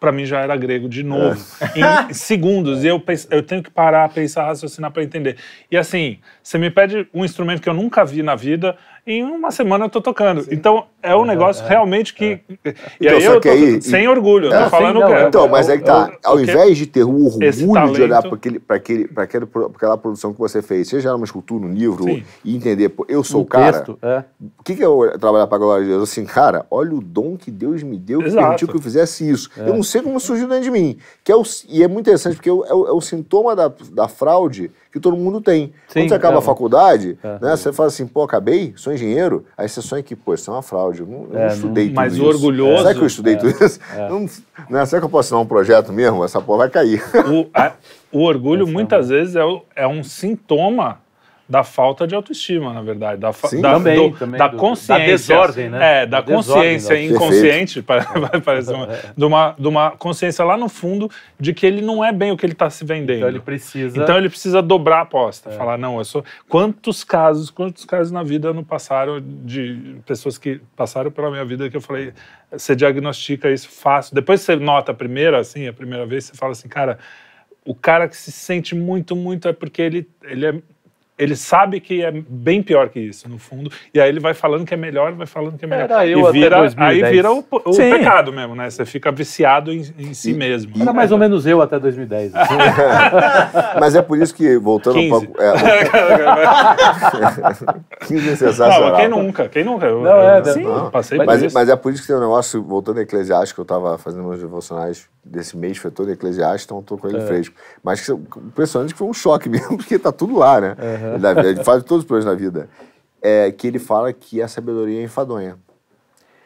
para mim já era grego de novo, é. em segundos. E eu, penso, eu tenho que parar, pensar, raciocinar para entender. E assim, você me pede um instrumento que eu nunca vi na vida, em uma semana eu tô tocando. Sim. Então é um é. negócio é, realmente que. É. E então, aí tô aí, sem e... orgulho, é, não falando não, que. É. Então, mas é que tá. Eu, ao invés de ter o orgulho de olhar para aquele, aquele, aquele, aquela produção que você fez, seja numa escultura, num livro, Sim. e entender, pô, eu sou o cara. é. O que, que é trabalhar para a glória de Deus? Assim, cara, olha o dom que Deus me deu, Exato. que permitiu que eu fizesse isso. Eu é. não sei como surgiu dentro de mim. Que é o, e é muito interessante, porque é o, é o sintoma da, da fraude que todo mundo tem. Sim, Quando você acaba a é. faculdade, é, né, você fala assim, pô, acabei, sou engenheiro, aí você sonha que, pô, isso é uma fraude, eu não, não é, estudei não, tudo mas isso. Mas orgulhoso... Será que eu estudei é, tudo isso? Não, né, será que eu posso assinar um projeto mesmo? Essa porra vai cair. O, a, o orgulho, muitas vezes, é, o, é um sintoma da falta de autoestima, na verdade. Da, Sim, da, também, do, também, da consciência. da desordem, né? É, da, da consciência desordem, né? inconsciente, vai parecer uma, é. de, uma, de uma consciência lá no fundo de que ele não é bem o que ele está se vendendo. Então ele precisa. Então ele precisa dobrar a aposta. É. Falar, não, eu sou. Quantos casos, quantos casos na vida não passaram de pessoas que passaram pela minha vida que eu falei, você diagnostica isso fácil. Depois você nota a primeira, assim, a primeira vez, você fala assim, cara. O cara que se sente muito, muito é porque ele, ele é ele sabe que é bem pior que isso, no fundo. E aí ele vai falando que é melhor, vai falando que é melhor. Era eu e vira, até 2010. Aí vira o, o pecado mesmo, né? Você fica viciado em, em si e, mesmo. Era mais ou menos eu até 2010. Assim. Mas é por isso que, voltando 15. um pouco... É, 15 é sensacional. Não, quem nunca? Quem nunca? Eu, não, é, sim, não. Passei mas, por isso. Mas é por isso que tem um negócio, voltando a Eclesiástico, eu estava fazendo meus devocionais desse mês, foi todo Eclesiástico, então estou com ele é. fresco. Mas o impressionante que foi um choque mesmo, porque está tudo lá, né? É. Uhum. Na, ele faz todos os planos na vida. É que ele fala que a sabedoria é enfadonha.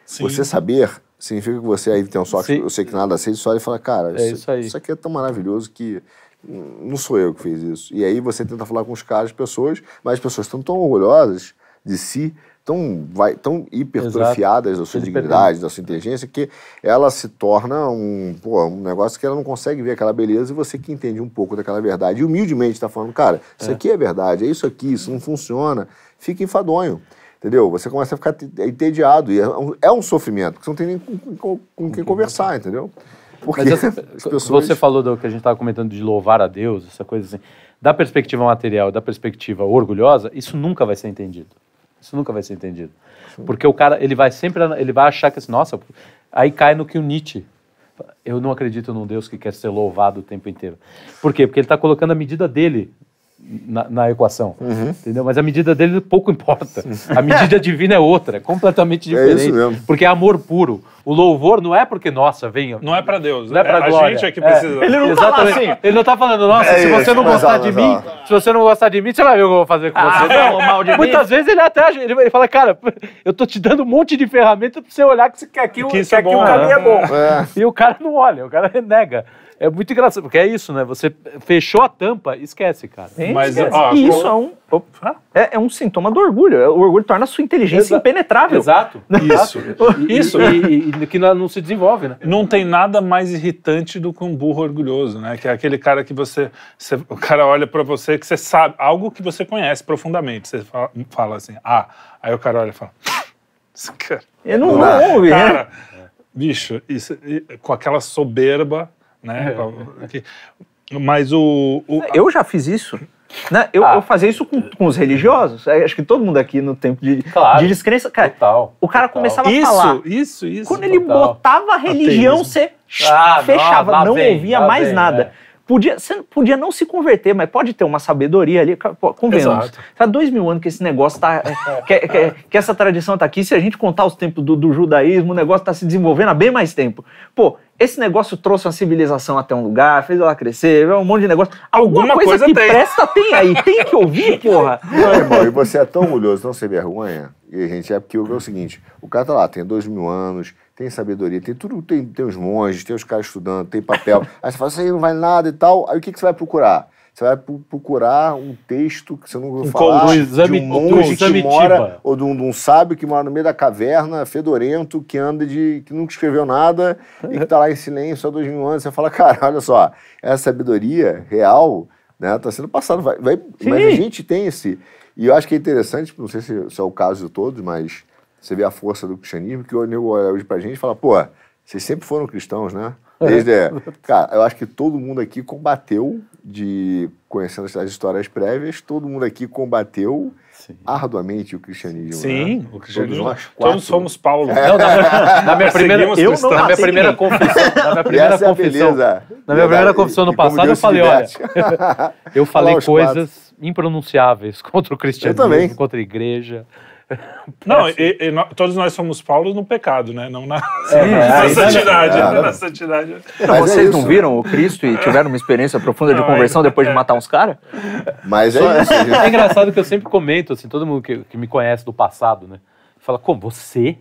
Sim. Você saber significa que você aí tem um sócio, eu sei que nada sei, só ele fala, cara, é isso, isso, aqui é tão maravilhoso que não sou eu que fiz isso. E aí você tenta falar com os caras, as pessoas, mas as pessoas estão tão orgulhosas de si tão, vai, tão hipertrofiadas Exato. da sua Eles dignidade, da sua inteligência, que ela se torna um, pô, um negócio que ela não consegue ver aquela beleza e você que entende um pouco daquela verdade e humildemente está falando, cara, isso é. aqui é verdade, é isso aqui, isso não funciona, fica enfadonho. Entendeu? Você começa a ficar é entediado e é um, é um sofrimento, que você não tem nem com, com, com, com quem conversar, entendeu? Porque Mas essa, pessoas... você falou do que a gente estava comentando de louvar a Deus, essa coisa assim. Da perspectiva material, da perspectiva orgulhosa, isso nunca vai ser entendido. Isso nunca vai ser entendido. Sim. Porque o cara, ele vai sempre, ele vai achar que assim, nossa, aí cai no que o Nietzsche. Eu não acredito num Deus que quer ser louvado o tempo inteiro. Por quê? Porque ele está colocando a medida dele na, na equação. Uhum. Entendeu? Mas a medida dele pouco importa. A medida divina é outra, é completamente diferente. É isso mesmo. Porque é amor puro. O louvor não é porque, nossa, venha. Não é para Deus. Não é para é, glória. A gente é que é. precisa. É. Ele não tá Exatamente. Tá assim. Ele não tá falando, nossa, é se você isso, não gostar de mim, se você não gostar de mim, você vai ver o que eu vou fazer com ah, você. Não, mal de Muitas mim. vezes ele até ele, ele fala, cara, eu tô te dando um monte de ferramenta para você olhar que, você, que aqui, que, é bom, o caminho né? é bom. É. E o cara não olha, o cara nega. É muito engraçado, porque é isso, né? Você fechou a tampa, esquece, cara. Sim, Mas, esquece. Ah, e isso é, um, opa, é, é, um sintoma do orgulho. É, o orgulho torna a sua inteligência Exa... impenetrável. Exato. Isso. isso. E, e, que não se desenvolve, né? Não tem nada mais irritante do que um burro orgulhoso, né? Que é aquele cara que você. você o cara olha para você que você sabe, algo que você conhece profundamente. Você fala, fala assim, ah. Aí o cara olha e fala. Eu não, ouvi, ouve, né? cara, né? Bicho, isso, com aquela soberba né? É. Mas o, o... Eu já fiz isso. Né? Eu, ah. eu fazia isso com, com, os religiosos. É, acho que todo mundo aqui no tempo de, claro. de descrença. Cara, total, o cara total. começava a isso, falar. Isso, isso. Quando total. ele botava a religião, você ah, fechava, não, não ouvia mais nada. Né? Podia, você podia não se converter, mas pode ter uma sabedoria ali. Convenhamos. Há tá dois mil anos que esse negócio está. É, que, que, que, essa tradição está aqui. Se a gente contar os tempos do, do judaísmo, o negócio está se desenvolvendo há bem mais tempo. Pô, esse negócio trouxe uma civilização até um lugar, fez ela crescer, é um monte de negócio. Alguma, Alguma coisa, coisa, que tem. presta tem aí, tem que ouvir, porra. Não, irmão, e você é tão orgulhoso, não sem vergonha, e a gente é porque é o seguinte: o cara tá lá, tem dois mil anos, tem sabedoria, tem tudo, tem, tem os monges, tem os caras estudando, tem papel. aí você fala, isso aí não vale nada e tal. Aí o que, que você vai procurar? Você vai procurar um texto que você não ouviu um, falar, exame, de um monge que mora, ou de um, de um, sábio que mora no meio da caverna, fedorento, que anda de... que nunca escreveu nada e que está lá em silêncio há dois mil anos. Você fala, cara, olha só, essa sabedoria real né, tá sendo passada. Vai, vai mas a gente tem esse... E eu acho que é interessante, não sei se, se é o caso de todos, mas você vê a força do cristianismo, que o nego olha hoje pra gente e fala, pô, vocês sempre foram cristãos, né? É. Desde, é, cara, eu acho que todo mundo aqui combateu, de conhecendo as histórias prévias, todo mundo aqui combateu Sim. arduamente o cristianismo. Né? Sim, né? o cristianismo. Todos, Todos somos Paulo. É. Não, na, ah, na, minha primeira, eu não é na minha primeira confissão. Na minha primeira confissão, é na minha primeira confissão no passado, eu falei, olha, eu falei coisas quatro. impronunciáveis contra o cristianismo, contra a igreja. Não, e, e todos nós somos Paulo no pecado, né? Não na, é, na é, santidade. É, na santidade. vocês é não viram o Cristo e tiveram uma experiência profunda de é conversão depois de é. matar uns caras? Mas é isso. É engraçado que eu sempre comento, assim, todo mundo que, que me conhece do passado, né? Fala, como você?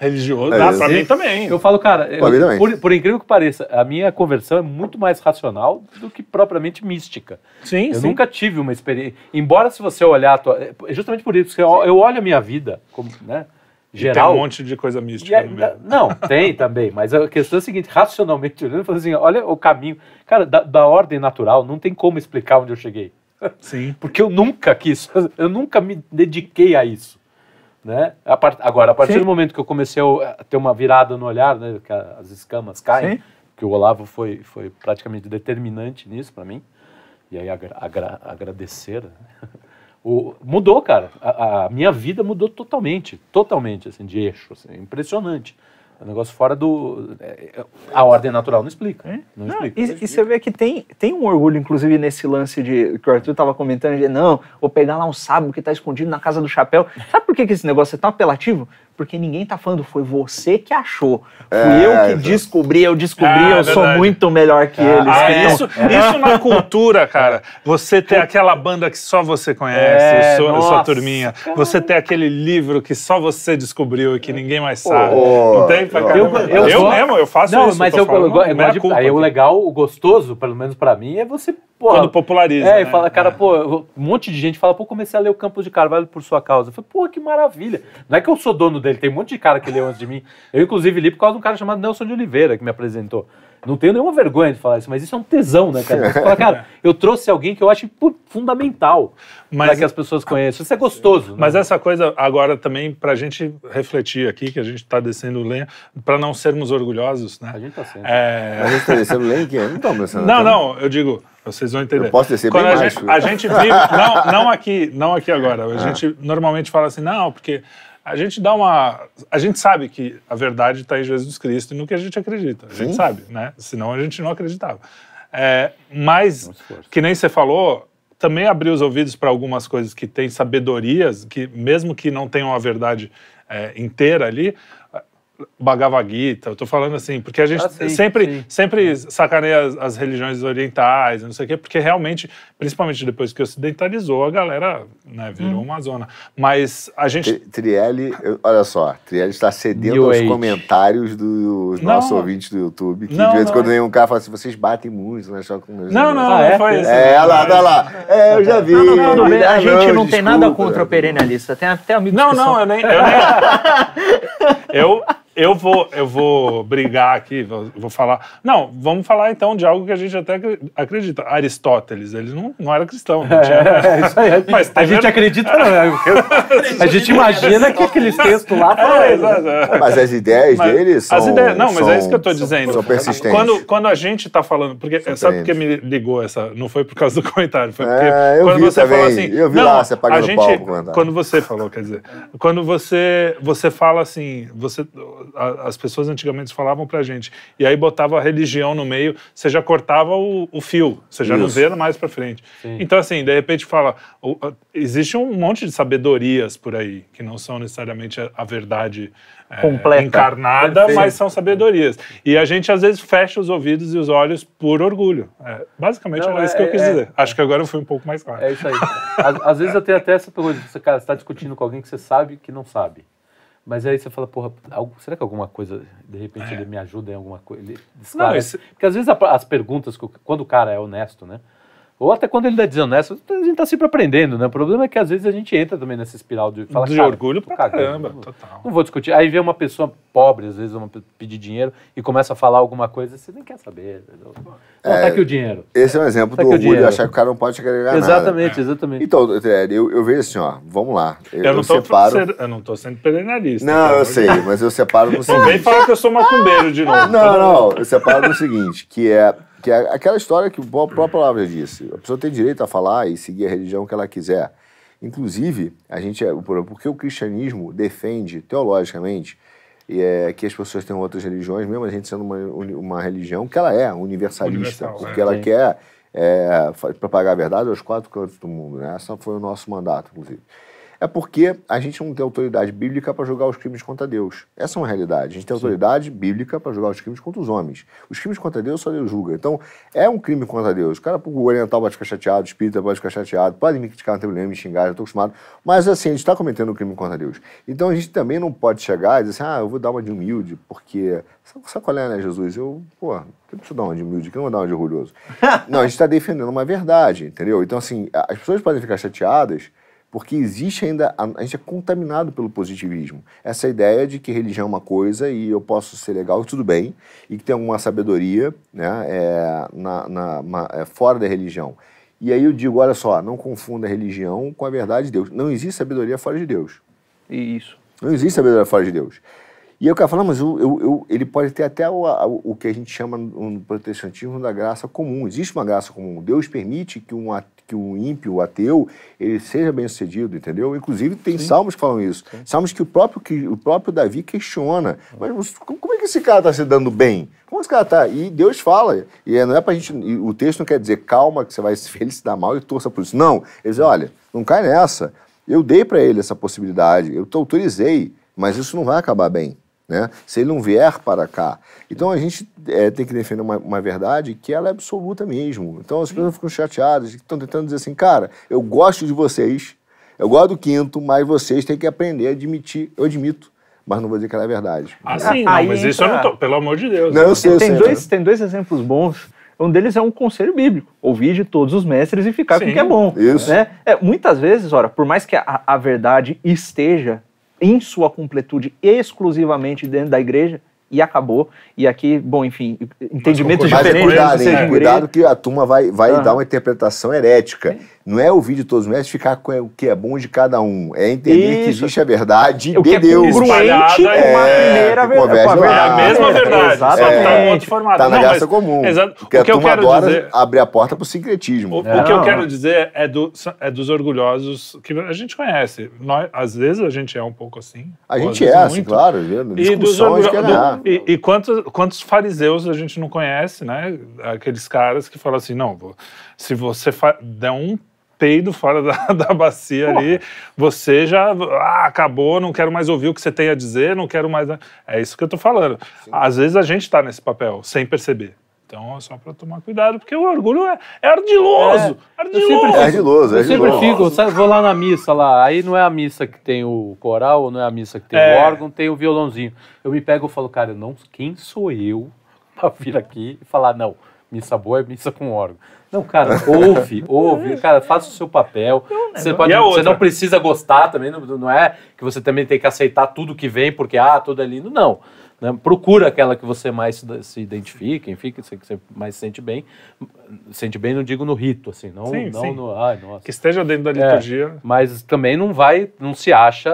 religioso. É, ah, pra mim também. Eu falo, cara, eu, por, por, incrível que pareça, a minha conversão é muito mais racional do que propriamente mística. Sim, Eu sim. nunca tive uma experiência. Embora se você olhar... Tua, é, é justamente por isso que eu, eu olho a minha vida como, né, geral... E tem um monte de coisa mística é, no meio. Não, tem também, mas a questão é a seguinte, racionalmente olhando, eu falo assim, olha o caminho... Cara, da, da ordem natural, não tem como explicar onde eu cheguei. Sim. Porque eu nunca quis, eu nunca me dediquei a isso. Né? A part... Agora, a partir Sim. do momento que eu comecei a ter uma virada no olhar, né, que as escamas caem, Sim. que o Olavo foi, foi praticamente determinante nisso para mim, e aí agra... Agra... agradecer, né? o... mudou, cara. A, a, minha vida mudou totalmente, totalmente, assim, de eixo, assim, impressionante. É um negócio fora do. É, é, a ordem natural não explica. É? Não, não, explica. E, não explica. E, você vê que tem, tem um orgulho, inclusive, nesse lance de que o Arthur estava comentando: de, não, vou pegar lá um sábio que está escondido na casa do chapéu. Sabe por que, que esse negócio é tão apelativo? porque ninguém tá falando, foi você que achou. Fui é, eu que descobri, eu descobri, é, eu sou muito melhor que ah, eles. Ah, então, isso, é. isso na cultura, cara. Você ter aquela banda que só você conhece, é, sua, nossa, sua turminha. Cara. Você ter aquele livro que só você descobriu e que ninguém mais sabe. Oh, não tem pra Eu, eu, eu, eu mesmo, eu faço não, isso. Mas eu, eu, eu, eu, aí o legal, o gostoso, pelo menos para mim, é você Porra, Quando populariza. É, né? e fala, cara, é. pô, um monte de gente fala, pô, comecei a ler o Campos de Carvalho por sua causa. Eu falei, pô, que maravilha. Não é que eu sou dono dele, tem um monte de cara que leu antes de mim. Eu, inclusive, li por causa de um cara chamado Nelson de Oliveira, que me apresentou. Não tenho nenhuma vergonha de falar isso, mas isso é um tesão, né, cara? Você fala, cara, eu trouxe alguém que eu acho fundamental para que as pessoas conheçam. Isso é gostoso. Né? Mas essa coisa agora também, para a gente refletir aqui, que a gente está descendo lenha, para não sermos orgulhosos, né? A gente está sendo. É... A gente está descendo lenha não estamos Não, tá? não, eu digo, vocês vão entender. Eu posso descer Quando bem a mais. Gente, a gente vive, não, não, aqui, não aqui agora. A ah. gente normalmente fala assim, não, porque a gente dá uma. A gente sabe que a verdade está em Jesus Cristo e no que a gente acredita. A gente Sim. sabe, né? Senão a gente não acreditava. É, mas, que nem você falou, também abrir os ouvidos para algumas coisas que têm sabedorias, que mesmo que não tenham a verdade é, inteira ali, Bhagavad Gita, eu tô falando assim, porque a gente ah, sim, sempre, sim. sempre sacaneia as, as, religiões orientais, não sei o quê, porque realmente, principalmente depois que ocidentalizou, a galera né, virou hum. uma zona. Mas a gente. Trielli, olha só, Trielli está cedendo New aos Age. comentários dos nossos ouvintes do YouTube, que não, de vez em quando é. vem um cara fala assim: vocês batem muito, né? Só com não, não, não, ah, é? foi isso. É, olha lá, olha lá. É, eu já vi. Não, não, tudo bem. A gente não, tem nada contra o perenalista, tem até amigos Não, não, são... eu nem. Eu, nem... eu eu vou, eu vou brigar aqui, vou, vou, falar. Não, vamos falar então de algo que a gente até acredita. Aristóteles, ele não, não era cristão. Não tinha... é, é isso aí. Mas a gente acredita, não, né? a gente imagina que aqueles textos lá é, é, mas as ideias mas, deles são. As ideias, não, mas são, é isso que eu estou dizendo. São persistentes. Quando, quando a gente está falando, porque sabe por que me ligou essa? Não foi por causa do comentário, foi é, porque eu quando vi você também. falou assim. Eu vi não, lá você apagando gente, o palco. Né? Quando você falou, quer dizer, quando você, você fala assim, você a, as pessoas antigamente falavam pra gente. E aí botava a religião no meio, você já cortava o, o fio, você já Isso. não vê mais pra frente. Sim. Então, assim, de repente fala. O, a, existe um monte de sabedorias por aí, que não são necessariamente a, a verdade é, encarnada, Perfeito. mas são sabedorias. E a gente, às vezes, fecha os ouvidos e os olhos por orgulho. É, basicamente, não, era é, isso que eu quis é, dizer. É. Acho que agora eu fui um pouco mais claro. É isso aí. às, às vezes eu tenho até essa pergunta, você está discutindo com alguém que você sabe que não sabe. Mas aí você fala, porra, será que alguma coisa, de repente, é. ele me ajuda em alguma coisa? Ele, Não, esse... Porque às vezes as perguntas, quando o cara é honesto, né? Ou até quando ele é desonesto, a gente está sempre aprendendo, né? O problema é que às vezes a gente entra também nessa espiral de falar, De orgulho pra cagando, caramba, não, total. Não vou discutir. Aí vem uma pessoa pobre, às vezes, uma, pedir dinheiro e começa a falar alguma coisa, você nem quer saber. Entendeu? Né? É, que o dinheiro. Esse é um exemplo Tá do orgulho, achar que o cara não pode agregar nada. Exatamente, exatamente. Então, é, eu, eu vejo assim, ó, vamos lá. Eu, eu não tô separo. sendo- eu não tô sendo perenarista. Não, eu sei, mas eu separo no Não vem falar que eu sou macumbeiro de novo. Não, tá não, eu separo no seguinte, que é que é aquela história que a própria palavra disse. A pessoa tem direito a falar e seguir a religião que ela quiser. Inclusive, a gente é, porque o cristianismo defende teologicamente é, que as pessoas tenham outras religiões, mesmo a gente sendo uma, uma religião que ela é universalista, Universal, porque é, ela sim. quer é, propagar a verdade aos quatro cantos do mundo. Né? Esse foi o nosso mandato, inclusive é porque a gente não tem autoridade bíblica para julgar os crimes contra Deus. Essa é uma realidade. A gente tem Sim. autoridade bíblica para julgar os crimes contra os homens. Os crimes contra Deus só Deus julga. Então, é um crime contra Deus. O cara, o oriental pode ficar chateado, o espírita pode ficar chateado, pode me criticar, não tem problema, me xingar, já estou acostumado. Mas, assim, a gente está cometendo um crime contra Deus. Então, a gente também não pode chegar e dizer assim, ah, eu vou dar uma de humilde, porque... Sabe qual é, né, Jesus? Eu, pô, que preciso dar uma de humilde, que não vou dar uma de orgulhoso. não, a gente está defendendo uma verdade, entendeu? Então, assim, as pessoas podem ficar chateadas porque existe ainda, a, gente é contaminado pelo positivismo. Essa ideia de que religião é uma coisa e eu posso ser legal e tudo bem, e que tem alguma sabedoria né, é, na, na, é, fora da religião. E aí eu digo, olha só, não confunda a religião com a verdade de Deus. Não existe sabedoria fora de Deus. Isso. Não existe sabedoria fora de Deus. E aí o cara fala, ah, mas eu, eu, eu, ele pode ter até o, o que a gente chama no protestantismo da graça comum. Existe uma graça comum. Deus permite que um ateu que o ímpio, o ateu, ele seja bem sucedido, entendeu? Inclusive tem Sim. salmos que falam isso. Sim. Salmos que o próprio, que o próprio Davi questiona. Mas como é que esse cara está se dando bem? Como esse cara está? E Deus fala. E é, não é pra gente. o texto não quer dizer calma, que você vai se felicitar mal e torça por isso. Não. Ele diz: olha, não cai nessa. Eu dei para ele essa possibilidade, eu te autorizei, mas isso não vai acabar bem né? se ele não vier para cá. Então a gente é, tem que defender uma, uma, verdade que ela é absoluta mesmo. Então as pessoas ficam chateadas, estão tentando dizer assim, cara, eu gosto de vocês, eu gosto do quinto, mas vocês têm que aprender a admitir, eu admito. Mas não vou dizer que ela é verdade. Ah, sim, não, mas isso eu não tô, pelo amor de Deus. Não, eu sei, tem, eu sei, dois, tem dois exemplos bons um deles é um conselho bíblico, ouvir de todos os mestres e ficar Sim, com o que é bom. Isso. Né? É, muitas vezes, ora, por mais que a, a verdade esteja em sua completude exclusivamente dentro da igreja, e acabou. E aqui, bom, enfim, entendimento de diferente. Mas cuidado, hein, né? cuidado que a turma vai, vai uhum. dar uma interpretação herética. Não é ouvir de todos os mestres ficar com o que é bom de cada um. É entender Isso. que existe a verdade de Deus. O que é congruente é, com a primeira verdade. É a, mesma é, verdade. Exatamente. Tá é, Só tá na Não, graça comum. Exato. Porque o que a turma eu quero adora dizer... abrir a porta pro sincretismo. O, o que eu quero dizer é, do, é dos orgulhosos que a gente conhece. Nós, às vezes a gente é um pouco assim. A gente é, assim, claro. E dos orgulhosos e, e, quantos, quantos fariseus a gente não conhece, né? Aqueles caras que falam assim: não, se você der um peido fora da, da bacia Porra. ali, você já ah, acabou, não quero mais ouvir o que você tem a dizer, não quero mais. Né? É isso que eu tô falando. Sim. Às vezes a gente tá nesse papel, sem perceber. Então é só para tomar cuidado, porque o orgulho é, é ardiloso. É, ardiloso. Eu sempre, é ardiloso, é Eu sempre fico, sabe, vou lá na missa lá, aí não é a missa que tem o coral, não é a missa que tem é. o órgão, tem o violãozinho. Eu me pego e falo, cara, não, quem sou eu para vir aqui e falar, não, missa boa é missa com órgão. Não, cara, ouve, ouve, cara, faça o seu papel. É você, pode, você não precisa gostar também, não, não é que você também tem que aceitar tudo que vem, porque, ah, tudo é lindo. Não. Né? Procura aquela que você mais se identifica, enfim, que você mais se sente bem. Sente bem, não digo no rito, assim, não, sim, não sim. no. Ai, nossa. Que esteja dentro da liturgia. É, mas também não vai, não se acha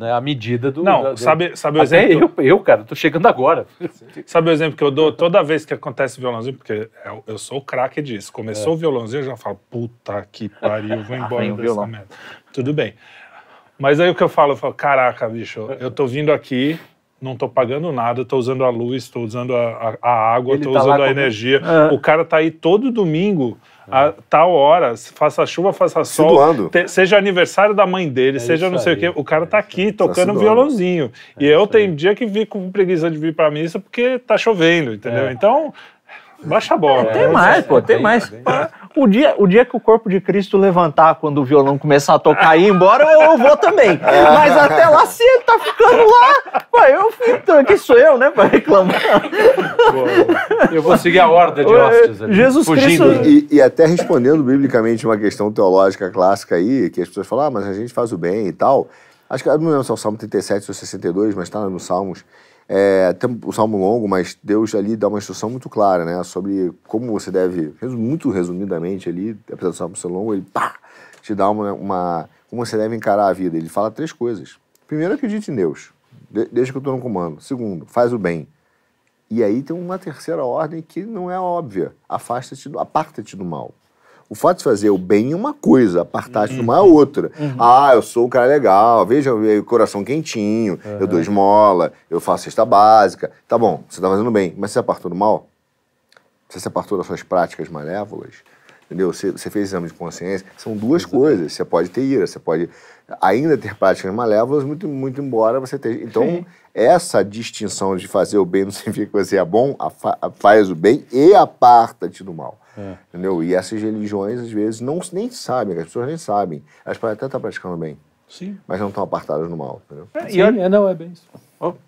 né, a medida do. Não, da, sabe, sabe o exemplo? Eu, eu, cara, tô chegando agora. sabe o exemplo que eu dou toda vez que acontece violãozinho? Porque eu, é eu sou o craque disso. Começou é. o violãozinho, eu já falo, puta que pariu, vou ah, embora ah, dessa Tudo bem. Mas aí o que eu falo, eu falo, caraca, bicho, eu tô vindo aqui, não estou pagando nada, estou usando a luz, estou usando a, a água, estou tá usando a como... energia. É. O cara está aí todo domingo, a é. tal hora, faça chuva, faça sol, te, seja aniversário da mãe dele, é seja não sei aí. o quê, o cara está é aqui tocando tá violãozinho. e eu tem dia que vi com preguiça de vir para missa porque está chovendo, entendeu? Então, baixa a bola. tem mais, pô, tem mais o dia, o dia que o corpo de Cristo levantar quando o violão começar a tocar e ir embora, eu, eu vou também. Mas até lá, se ele tá ficando lá, pai, eu fico então, que sou eu, né, para reclamar. eu vou seguir a ordem de hóspedes ali. Jesus fugindo. Cristo... E, e, até respondendo biblicamente uma questão teológica clássica aí, que as pessoas falam, ah, mas a gente faz o bem e tal. Acho que não é só o Salmo 37 ou 62, mas está nos Salmos é, tem o um salmo longo, mas Deus ali dá uma instrução muito clara, né? Sobre como você deve, muito resumidamente ali, apesar do salmo ser longo, ele pá, te dá uma, uma, como você deve encarar a vida. Ele fala três coisas. Primeiro, acredite em Deus. De, deixa que eu estou no comando. Segundo, faz o bem. E aí tem uma terceira ordem que não é óbvia. Afasta-te, aparta-te do mal. O fato de fazer o bem é uma coisa, apartar uhum. de uma é outra. Uhum. Ah, eu sou um cara legal, veja, eu coração quentinho, uhum. eu dou esmola, eu faço cesta básica. Tá bom, você tá fazendo bem, mas você apartou do mal? Você se apartou das suas práticas malévolas? Entendeu? Você, você fez exame de consciência. São duas Exatamente. coisas. Você pode ter ira, você pode ainda ter práticas malévolas, muito, muito embora você tenha. Então, Sim. essa distinção de fazer o bem não significa que você é bom, fa faz o bem e aparta-te do mal. É. Entendeu? E essas religiões, às vezes, não, nem sabem, as pessoas nem sabem. Elas podem até estar praticando bem. Sim. Mas não estão apartadas do mal. Entendeu? É, é, não, é bem isso.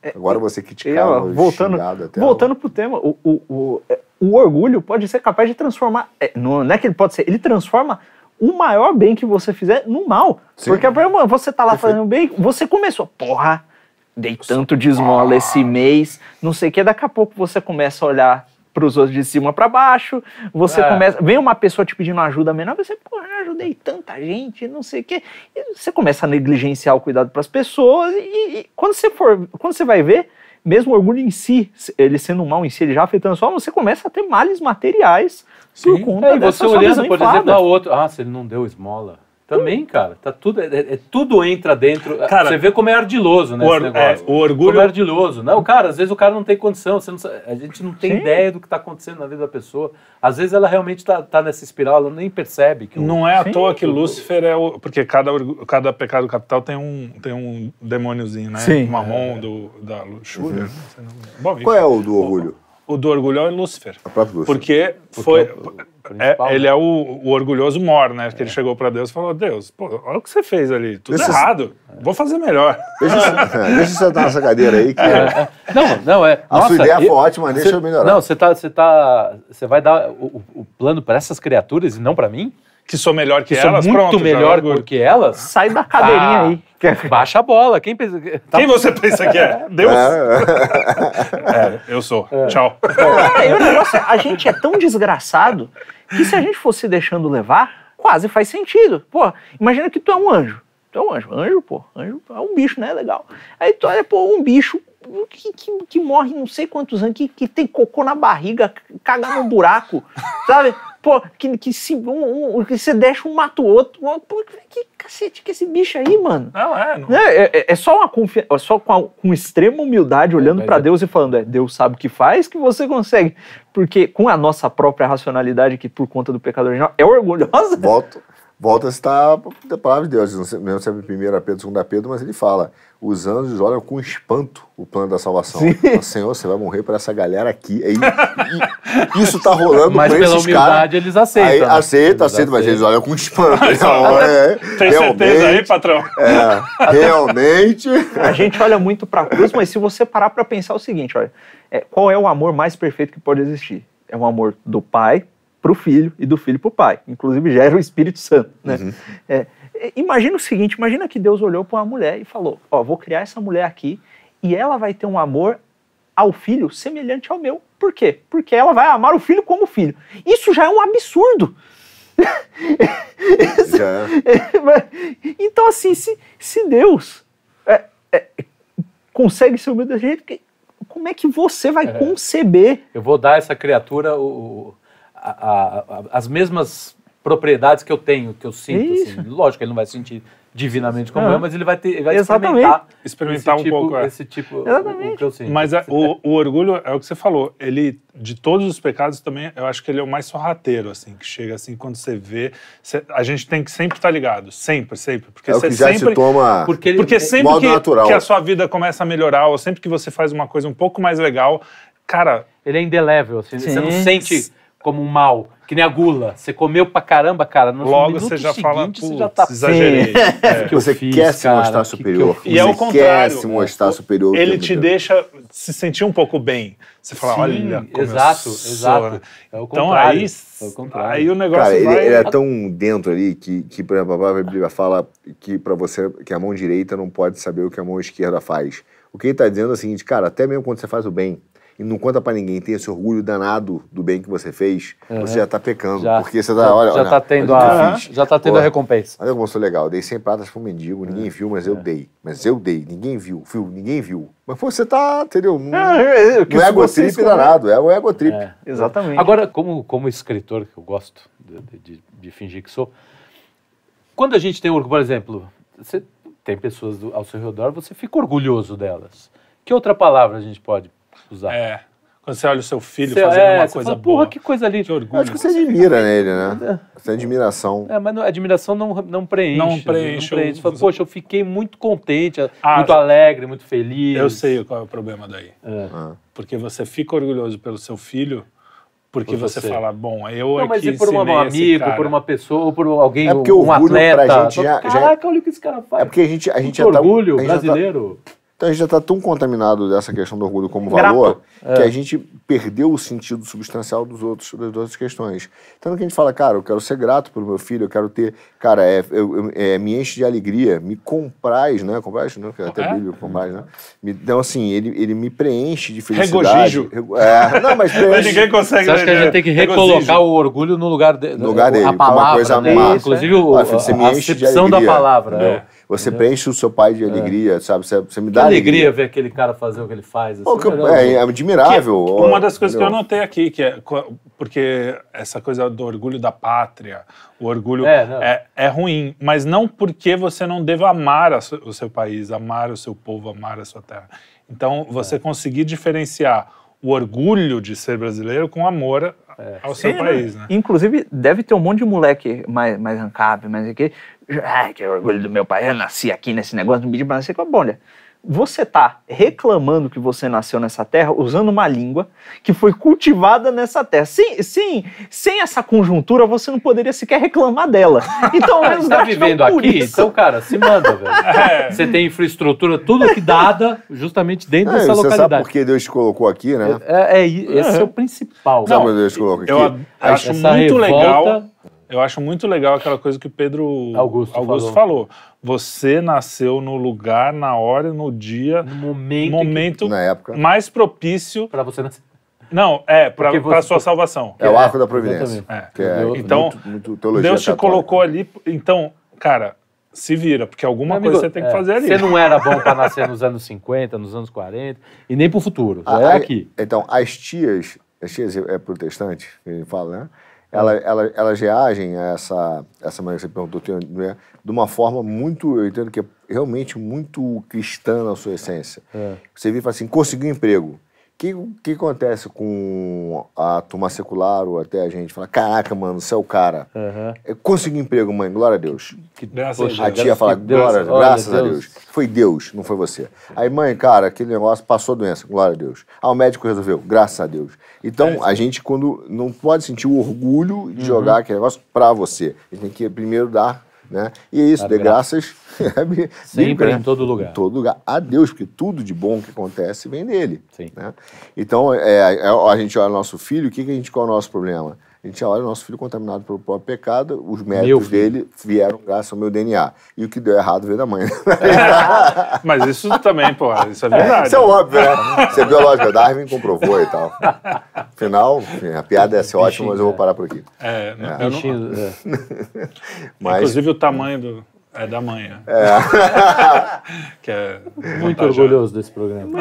É, Agora é, você criticava, o voltando, até Voltando para o tema, o, o, é, o, orgulho pode ser capaz de transformar. Não é que ele pode ser, ele transforma o maior bem que você fizer no mal. Sim. Porque, mano, você tá lá Perfeito. fazendo bem, você começou, porra, dei tanto de esmola esse ah. mês, não sei o que, daqui a pouco você começa a olhar para os outros de cima para baixo, você é. começa, vem uma pessoa te tipo, pedindo ajuda menor, você, porra, ajudei tanta gente, não sei o que, você começa a negligenciar o cuidado para as pessoas e, e, quando você for, quando você vai ver, mesmo o orgulho em si, ele sendo mal em si, ele já afetando só, você começa a ter males materiais Sim. Por conta é, você olhando, por enfada. exemplo, ah, o outro, ah, se ele não deu esmola. Também, cara, tá tudo, é, é, é tudo entra dentro. Ah, cara, você vê como é ardiloso, né? O, or, é, o orgulho. Como é ardiloso. Não, cara, às vezes o cara não tem condição, você não, a gente não tem Sim. ideia do que está acontecendo na vida da pessoa. Às vezes ela realmente está tá nessa espiral, ela nem percebe. que o... Não é à Sim. toa que Lúcifer é o. Porque cada, cada pecado capital tem um, tem um demôniozinho, né? Sim. O marrom é. do, da luxúria. Uhum. Né? Qual é o do orgulho? o do orgulhão é Lúcifer. É Lúcifer. Porque, porque foi. É, ele né? é o, o orgulhoso mor, né? Que ele é. chegou para Deus e falou: Deus, pô, olha o que você fez ali. Tudo deixa errado. Vou fazer melhor. Deixa, você eu sentar é, nessa cadeira aí. Que... Não, não, é. A nossa, sua ideia eu, foi ótima, deixa cê, eu melhorar. Não, você tá, você tá. Você vai dar o, o plano para essas criaturas e não para mim? que sou melhor que, que elas, sou muito pronto, melhor do que elas, sai da cadeirinha ah, aí. Baixa a bola. Quem, pensa... Quem tá- você pensa que é? Deus? É. é, eu sou. É. Tchau. É, o negócio, é, a gente é tão desgraçado que se a gente fosse deixando levar, quase faz sentido. Pô, imagina que tu é um anjo. Tu é um anjo. Anjo, pô. Anjo é um bicho, né? Legal. Aí tu olha, pô, um bicho que, que, que morre não sei quantos anos, que, que tem cocô na barriga, caga num buraco, sabe? pô, que, que, se, um, um, que você deixa um mata o outro. Pô, que cacete que esse bicho aí, mano? Não, é. Não. É, é, é só uma confiança, é só com, a, com extrema humildade, é, olhando é, para Deus e falando, é, Deus sabe o que faz, que você consegue. Porque com a nossa própria racionalidade, que por conta do pecado original é orgulhosa. Voto volta a citar a palavra de Deus, não sempre é primeira Pedro, segunda Pedro, mas ele fala: os anjos olham com espanto o plano da salvação. Senhor, assim, você vai morrer para essa galera aqui. e, isso tá rolando mas pela esses caras. eles aceitam. Aí, né? Aceita, eles aceita, mas eles olham com espanto. é, Tem certeza aí, patrão? É, realmente. A gente olha muito pra cruz, mas se você parar para pensar é o seguinte, olha, é, qual é o amor mais perfeito que pode existir? É um amor do pai para o filho e do filho para o pai. Inclusive gera o Espírito Santo. Né? Uhum. É, é imagina o seguinte: imagina que Deus olhou para uma mulher e falou: Ó, vou criar essa mulher aqui e ela vai ter um amor ao filho semelhante ao meu. Por quê? Porque ela vai amar o filho como filho. Isso já é um absurdo. já. então, assim, se, se Deus é, é, consegue ser humilde desse jeito, como é que você vai é. conceber? Eu vou dar essa criatura o, a, a, as mesmas propriedades que eu tenho, que eu sinto. Assim. Lógico, ele não vai sentir divinamente como eu, mas ele vai, ter, ele vai experimentar, experimentar um tipo, pouco é. esse tipo Exatamente. O, que eu sinto. Mas é, o, é. o, orgulho é o que você falou. Ele de todos os pecados também, eu acho que ele é o mais sorrateiro, assim, que chega assim quando você vê. Você, a gente tem que sempre estar tá ligado, sempre, sempre, porque é você sempre se toma porque, ele, porque é sempre que, que, a sua vida começa a melhorar ou sempre que você faz uma coisa um pouco mais legal, cara, ele é indelével, assim, você não sente como um mal, que nem a gula. Você comeu pra caramba, cara. Logo você já fala, você já tá exagerei. É. é. Que você fiz, quer se mostrar superior. Que é e é o contrário. quer se mostrar superior. Ele te tempo. deixa se sentir um pouco bem. Você fala, Sim, olha, exato, exato. É o então, contrário. Então aí, é o aí o negócio cara, vai... ele, ele, é tão dentro ali que, que por exemplo, a Bíblia fala que para você que a mão direita não pode saber o que a mão esquerda faz. O que ele está dizendo é o seguinte, cara, até mesmo quando você faz o bem, e não conta para ninguém, tem esse orgulho danado do bem que você fez, uhum. você já tá pecando. Já, porque você tá, já, olha, já olha, tá tendo a, já tá tendo Pô, a recompensa. Olha como eu sou legal, eu dei 100 pratas pro mendigo, ninguém é, viu, mas eu é. dei. Mas eu dei, ninguém viu, viu, ninguém viu. Mas você tá, entendeu? Um, é, é um ego trip escolher. danado, é o ego trip. É, né? exatamente. Agora, como, como escritor, que eu gosto de, de, de fingir que sou, quando a gente tem orgulho, por exemplo, você tem pessoas do, ao seu redor, você fica orgulhoso delas. Que outra palavra a gente pode usar. É. Quando você olha o seu filho você, fazendo é, uma coisa fala, boa. Porra, que coisa linda. orgulho. Acho que você admira nele, né? É. Você admiração. É, mas não, admiração não, não preenche. Não preenche. Não preenche. Você fala, Poxa, eu fiquei muito contente, ah, muito alegre, muito feliz. Eu sei qual é o problema daí. É. Ah. Porque você fica orgulhoso pelo seu filho, porque por você. você. fala, bom, eu não, é mas que e por um amigo, por uma pessoa, ou por alguém, é porque um orgulho atleta. Pra gente já, é Caraca, já... olha o que esse cara faz. É porque a gente, a gente orgulho brasileiro. Já tá então a gente já está tão contaminado dessa questão do orgulho como valor que a é. gente perdeu o sentido substancial dos outros, das outras questões. Tanto que a gente fala, cara, eu quero ser grato pelo meu filho, eu quero ter. Cara, é, eu, é, me enche de alegria, me comprais, né? Comprais, não, que até é? bíblia, comprais, né? Então, assim, ele, ele me preenche de felicidade. Regozijo. É, não, mas preenche. mas ninguém consegue. Você acha né, que a gente tem que recolocar Regozijo. o orgulho no lugar, de, no lugar dele? É a palavra, uma coisa má. Inclusive, o, a, a acepção da palavra. É. é. Você Entendeu? preenche o seu pai de é. alegria, é. sabe? Você, você me dá. Que alegria, alegria ver aquele cara fazer o que ele faz. Assim, que, é, é, é, admirável. Que, uma das coisas Entendeu? que eu notei aqui, que é porque essa coisa do orgulho da pátria, o orgulho é, é, é, ruim, mas não porque você não deva amar o seu país, amar o seu povo, amar a sua terra. Então, você é. conseguir diferenciar o orgulho de ser brasileiro com amor é. ao seu Sim, país, né? né? Inclusive, deve ter um monte de moleque mais, mais rancável, mais aqui, Ai, que orgulho do meu pai, eu nasci aqui nesse negócio, não pedi pra nascer com a bolha. Você tá reclamando que você nasceu nessa terra usando uma língua que foi cultivada nessa terra. Sim, sim, sem essa conjuntura você não poderia sequer reclamar dela. Então, ao menos tá vivendo aqui, isso. então, cara, se manda, velho. É. Você tem infraestrutura, tudo que dada, justamente dentro é, dessa você localidade. Você sabe por que Deus te colocou aqui, né? É, é esse é. é o principal. Não, sabe por que Deus te colocou aqui? Eu, acho muito revolta... legal eu acho muito legal aquela coisa que o Pedro Augusto, Augusto falou. falou. Você nasceu no lugar, na hora, no dia, no momento, momento que... na época. mais propício para você nascer. Não, é, para a sua salvação. É, é, o arco da providência. É. É, então, muito, muito Deus te colocou ali. Então, cara, se vira, porque alguma amigo, coisa você tem que é, fazer ali. Você não era bom para nascer nos anos 50, nos anos 40, e nem para o futuro. Já a, ah, aqui. Então, as tias, as tias é protestante, ele fala, né? ela, ela, elas reagem a essa, essa maneira que você perguntou, né, de uma forma muito, eu entendo que é realmente muito cristã na sua essência. É. Você vê e fala assim, conseguiu um emprego que, que acontece com a turma secular ou até a gente fala, caraca, mano, você é o cara. Uhum. Eu consegui emprego, mãe, glória a Deus. Que, que graças Poxa, a tia fala, glória, graças a Deus. Deus. Foi Deus, não foi você. Aí, mãe, cara, aquele negócio passou a doença, glória a Deus. Ah, o médico resolveu, graças a Deus. Então, é a gente, quando não pode sentir o orgulho de uhum. jogar aquele negócio pra você, a gente tem que primeiro dar né? E é isso, de graças. graças é sempre em todo lugar. Em todo lugar. A Deus, porque tudo de bom que acontece vem dele. Sim. Né? Então, é, a, é, a gente olha o nosso filho, o que, que a gente, qual é o nosso problema? A gente olha o nosso filho contaminado pelo próprio pecado, os méritos dele vieram graças ao meu DNA. E o que deu errado veio da mãe. É, mas isso também, pô, isso é verdade. Isso é óbvio, né? Isso é biológico. Darwin comprovou e tal. Afinal, a piada é ser ótima, mas eu vou né? parar por aqui. É, é. Eu não... É. mas... Inclusive o tamanho do, é da mãe. Né? É. que é Muito orgulhoso desse programa.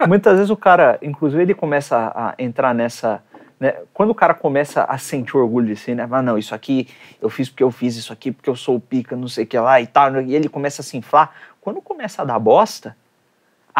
É. Muitas vezes o cara, inclusive, ele começa a entrar nessa né? Quando o cara começa a sentir orgulho de si, né? Ah, não, isso aqui eu fiz porque eu fiz, isso aqui porque eu sou o pica, não sei o que lá e tal, e ele começa a se inflar. Quando começa a dar bosta,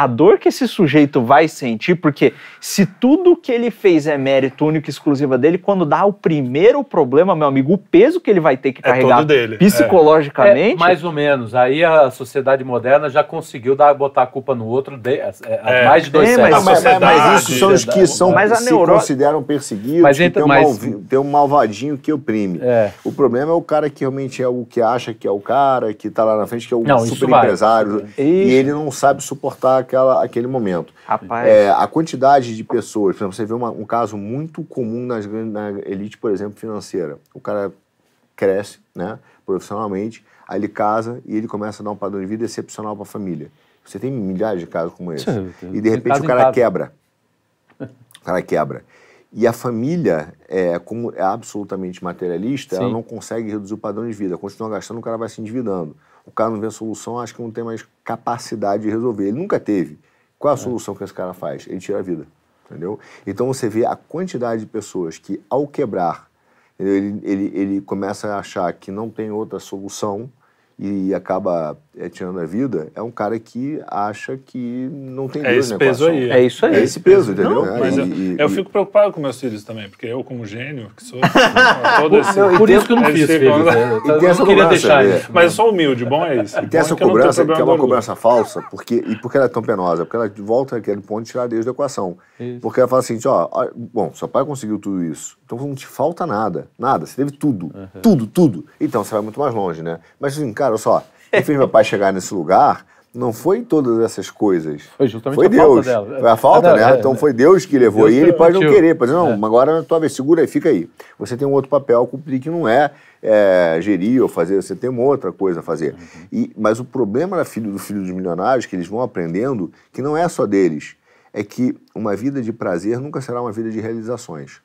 a dor que esse sujeito vai sentir, porque se tudo que ele fez é mérito único e exclusiva dele, quando dá o primeiro problema, meu amigo, o peso que ele vai ter que é carregar é psicologicamente. É, mais ou menos. Aí a sociedade moderna já conseguiu dar, botar a culpa no outro de, é, é, é. mais de dois é, mas, mas, mas, isso são os que são, mas se neuro... consideram perseguidos, mas entre, tem, um mas... tem um malvadinho que oprime. O problema é o cara que realmente é o que acha que é o cara, que está lá na frente, que é o não, super empresário. E ele não sabe suportar aquela, aquele momento. Rapaz. É, a quantidade de pessoas, por exemplo, você vê uma, um caso muito comum nas, na elite, por exemplo, financeira. O cara cresce né, profissionalmente, aí ele casa e ele começa a dar um padrão de vida excepcional para a família. Você tem milhares de casos como esse. E de repente o cara quebra. O cara quebra. E a família, é, como é absolutamente materialista, Sim. ela não consegue reduzir o padrão de vida. Continua gastando, o cara vai se endividando o cara não vê a solução, acho que não tem mais capacidade de resolver. Ele nunca teve. Qual a é. solução que esse cara faz? Ele tira a vida, entendeu? Então você vê a quantidade de pessoas que, ao quebrar, ele, ele, ele começa a achar que não tem outra solução e acaba é, tirando a vida, é um cara que acha que não tem Deus é esse peso aí. É isso aí. É esse peso, entendeu? Não, mas e, eu, e, eu, fico preocupado com meus filhos também, porque eu, como gênio, que sou. todo esse, não, por isso que eu não fiz, filhos, né? Eu não queria deixar é, isso. Mas eu sou humilde, bom é isso. E tem essa é cobrança, que é uma cobrança falsa, porque, e porque ela é tão penosa? Porque ela volta naquele ponto de tirar Deus da equação. Isso. Porque ela fala assim, tipo, ó, bom, seu pai conseguiu tudo isso, então não te falta nada, nada, você teve tudo, uhum. tudo, tudo. Então você vai muito mais longe, né? Mas assim, cara, olha só, que fez meu pai chegar nesse lugar não foi todas essas coisas. Foi justamente foi a Deus. falta dela. Foi a falta, ah, não, né? É, então é. foi Deus que levou. Deus e ele pode não querer. Pode dizer, não, é. agora tua vez, segura aí, fica aí. Você tem um outro papel a cumprir que não é, é, gerir ou fazer, você tem uma outra coisa a fazer. Uhum. E, mas o problema da filho, do filho dos milionários, que eles vão aprendendo, que não é só deles, é que uma vida de prazer nunca será uma vida de realizações.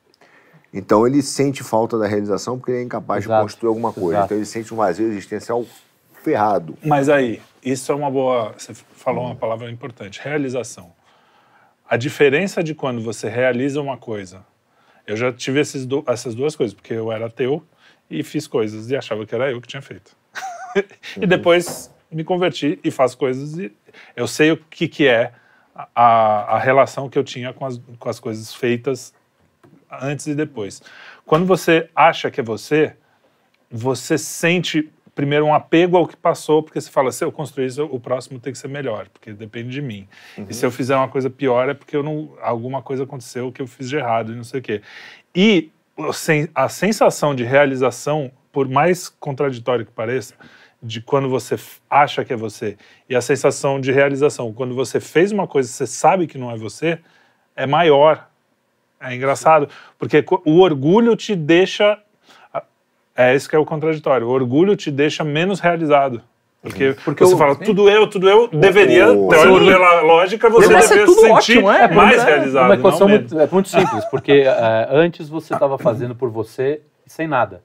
Então ele sente falta da realização porque ele é incapaz Exato. de construir alguma coisa. Exato. Então ele sente um vazio existencial ferrado. Mas aí, isso é uma boa. Você falou uma palavra importante: realização. A diferença de quando você realiza uma coisa. Eu já tive do, essas duas coisas, porque eu era ateu e fiz coisas e achava que era eu que tinha feito. e uhum. depois me converti e faço coisas e eu sei o que, que é a, a relação que eu tinha com as, com as coisas feitas antes e depois. Quando você acha que é você, você sente primeiro, um apego ao que passou, porque você fala, se eu construir isso, o próximo tem que ser melhor, porque depende de mim. Uhum. E se eu fizer uma coisa pior, é porque eu não, alguma coisa aconteceu que eu fiz de errado e não sei o quê. E a sensação de realização, por mais contraditório que pareça, de quando você acha que é você, e a sensação de realização, quando você fez uma coisa e você sabe que não é você, é maior. É engraçado, porque o orgulho te deixa é isso que é o contraditório. O orgulho te deixa menos realizado. Porque, uhum. porque você eu, fala, tudo eu, tudo eu, deveria, oh, pela lógica, você deveria se é sentir ótimo, é? mais é, realizado. É uma equação muito, é muito simples, porque é, antes você estava fazendo por você sem nada.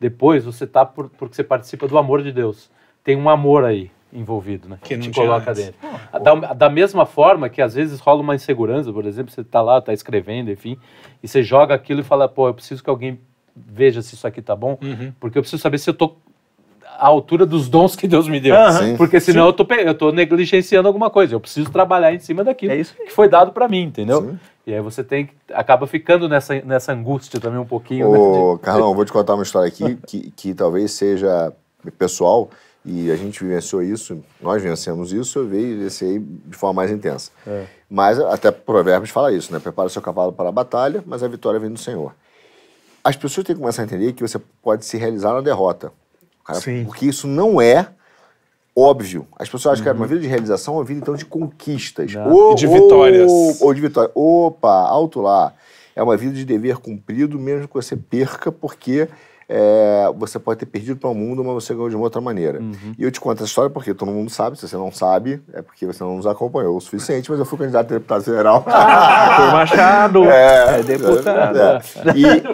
Depois você está por, porque você participa do amor de Deus. Tem um amor aí envolvido, né? Que, que te coloca antes. dentro. Ah, da, da, mesma forma que às vezes rola uma insegurança, por exemplo, você está lá, está escrevendo, enfim, e você joga aquilo e fala, pô, eu preciso que alguém veja se isso aqui tá bom, uhum. porque eu preciso saber se eu tô à altura dos dons que Deus me deu. Uhum. Porque senão eu tô, eu tô negligenciando alguma coisa. Eu preciso trabalhar em cima daquilo é que foi dado para mim, entendeu? Sim. E aí você tem acaba ficando nessa, nessa angústia também um pouquinho. Né, Ô, né, de... Carlão, vou te contar uma história aqui que, que talvez seja pessoal e a gente vivenciou isso, nós vencemos isso, eu vivenciei de forma mais intensa. É. Mas até Provérbios fala isso, né? Prepara seu cavalo para a batalha, mas a vitória vem do Senhor as pessoas têm que começar a entender que você pode se realizar na derrota. Cara, porque isso não é óbvio. As pessoas acham uhum. que é uhum. uma vida de realização, uma vida então de conquistas. Ou, de vitórias. Ou, ou de vitória. Opa, alto lá. É uma vida de dever cumprido, mesmo que você perca, porque é, você pode ter perdido para o mundo, mas você ganhou de uma outra maneira. Uhum. E eu te conto essa história porque todo mundo sabe, se você não sabe, é porque você não nos acompanhou o suficiente, mas eu fui candidato a deputado federal. Ah, foi Machado! É, é deputado. É, é.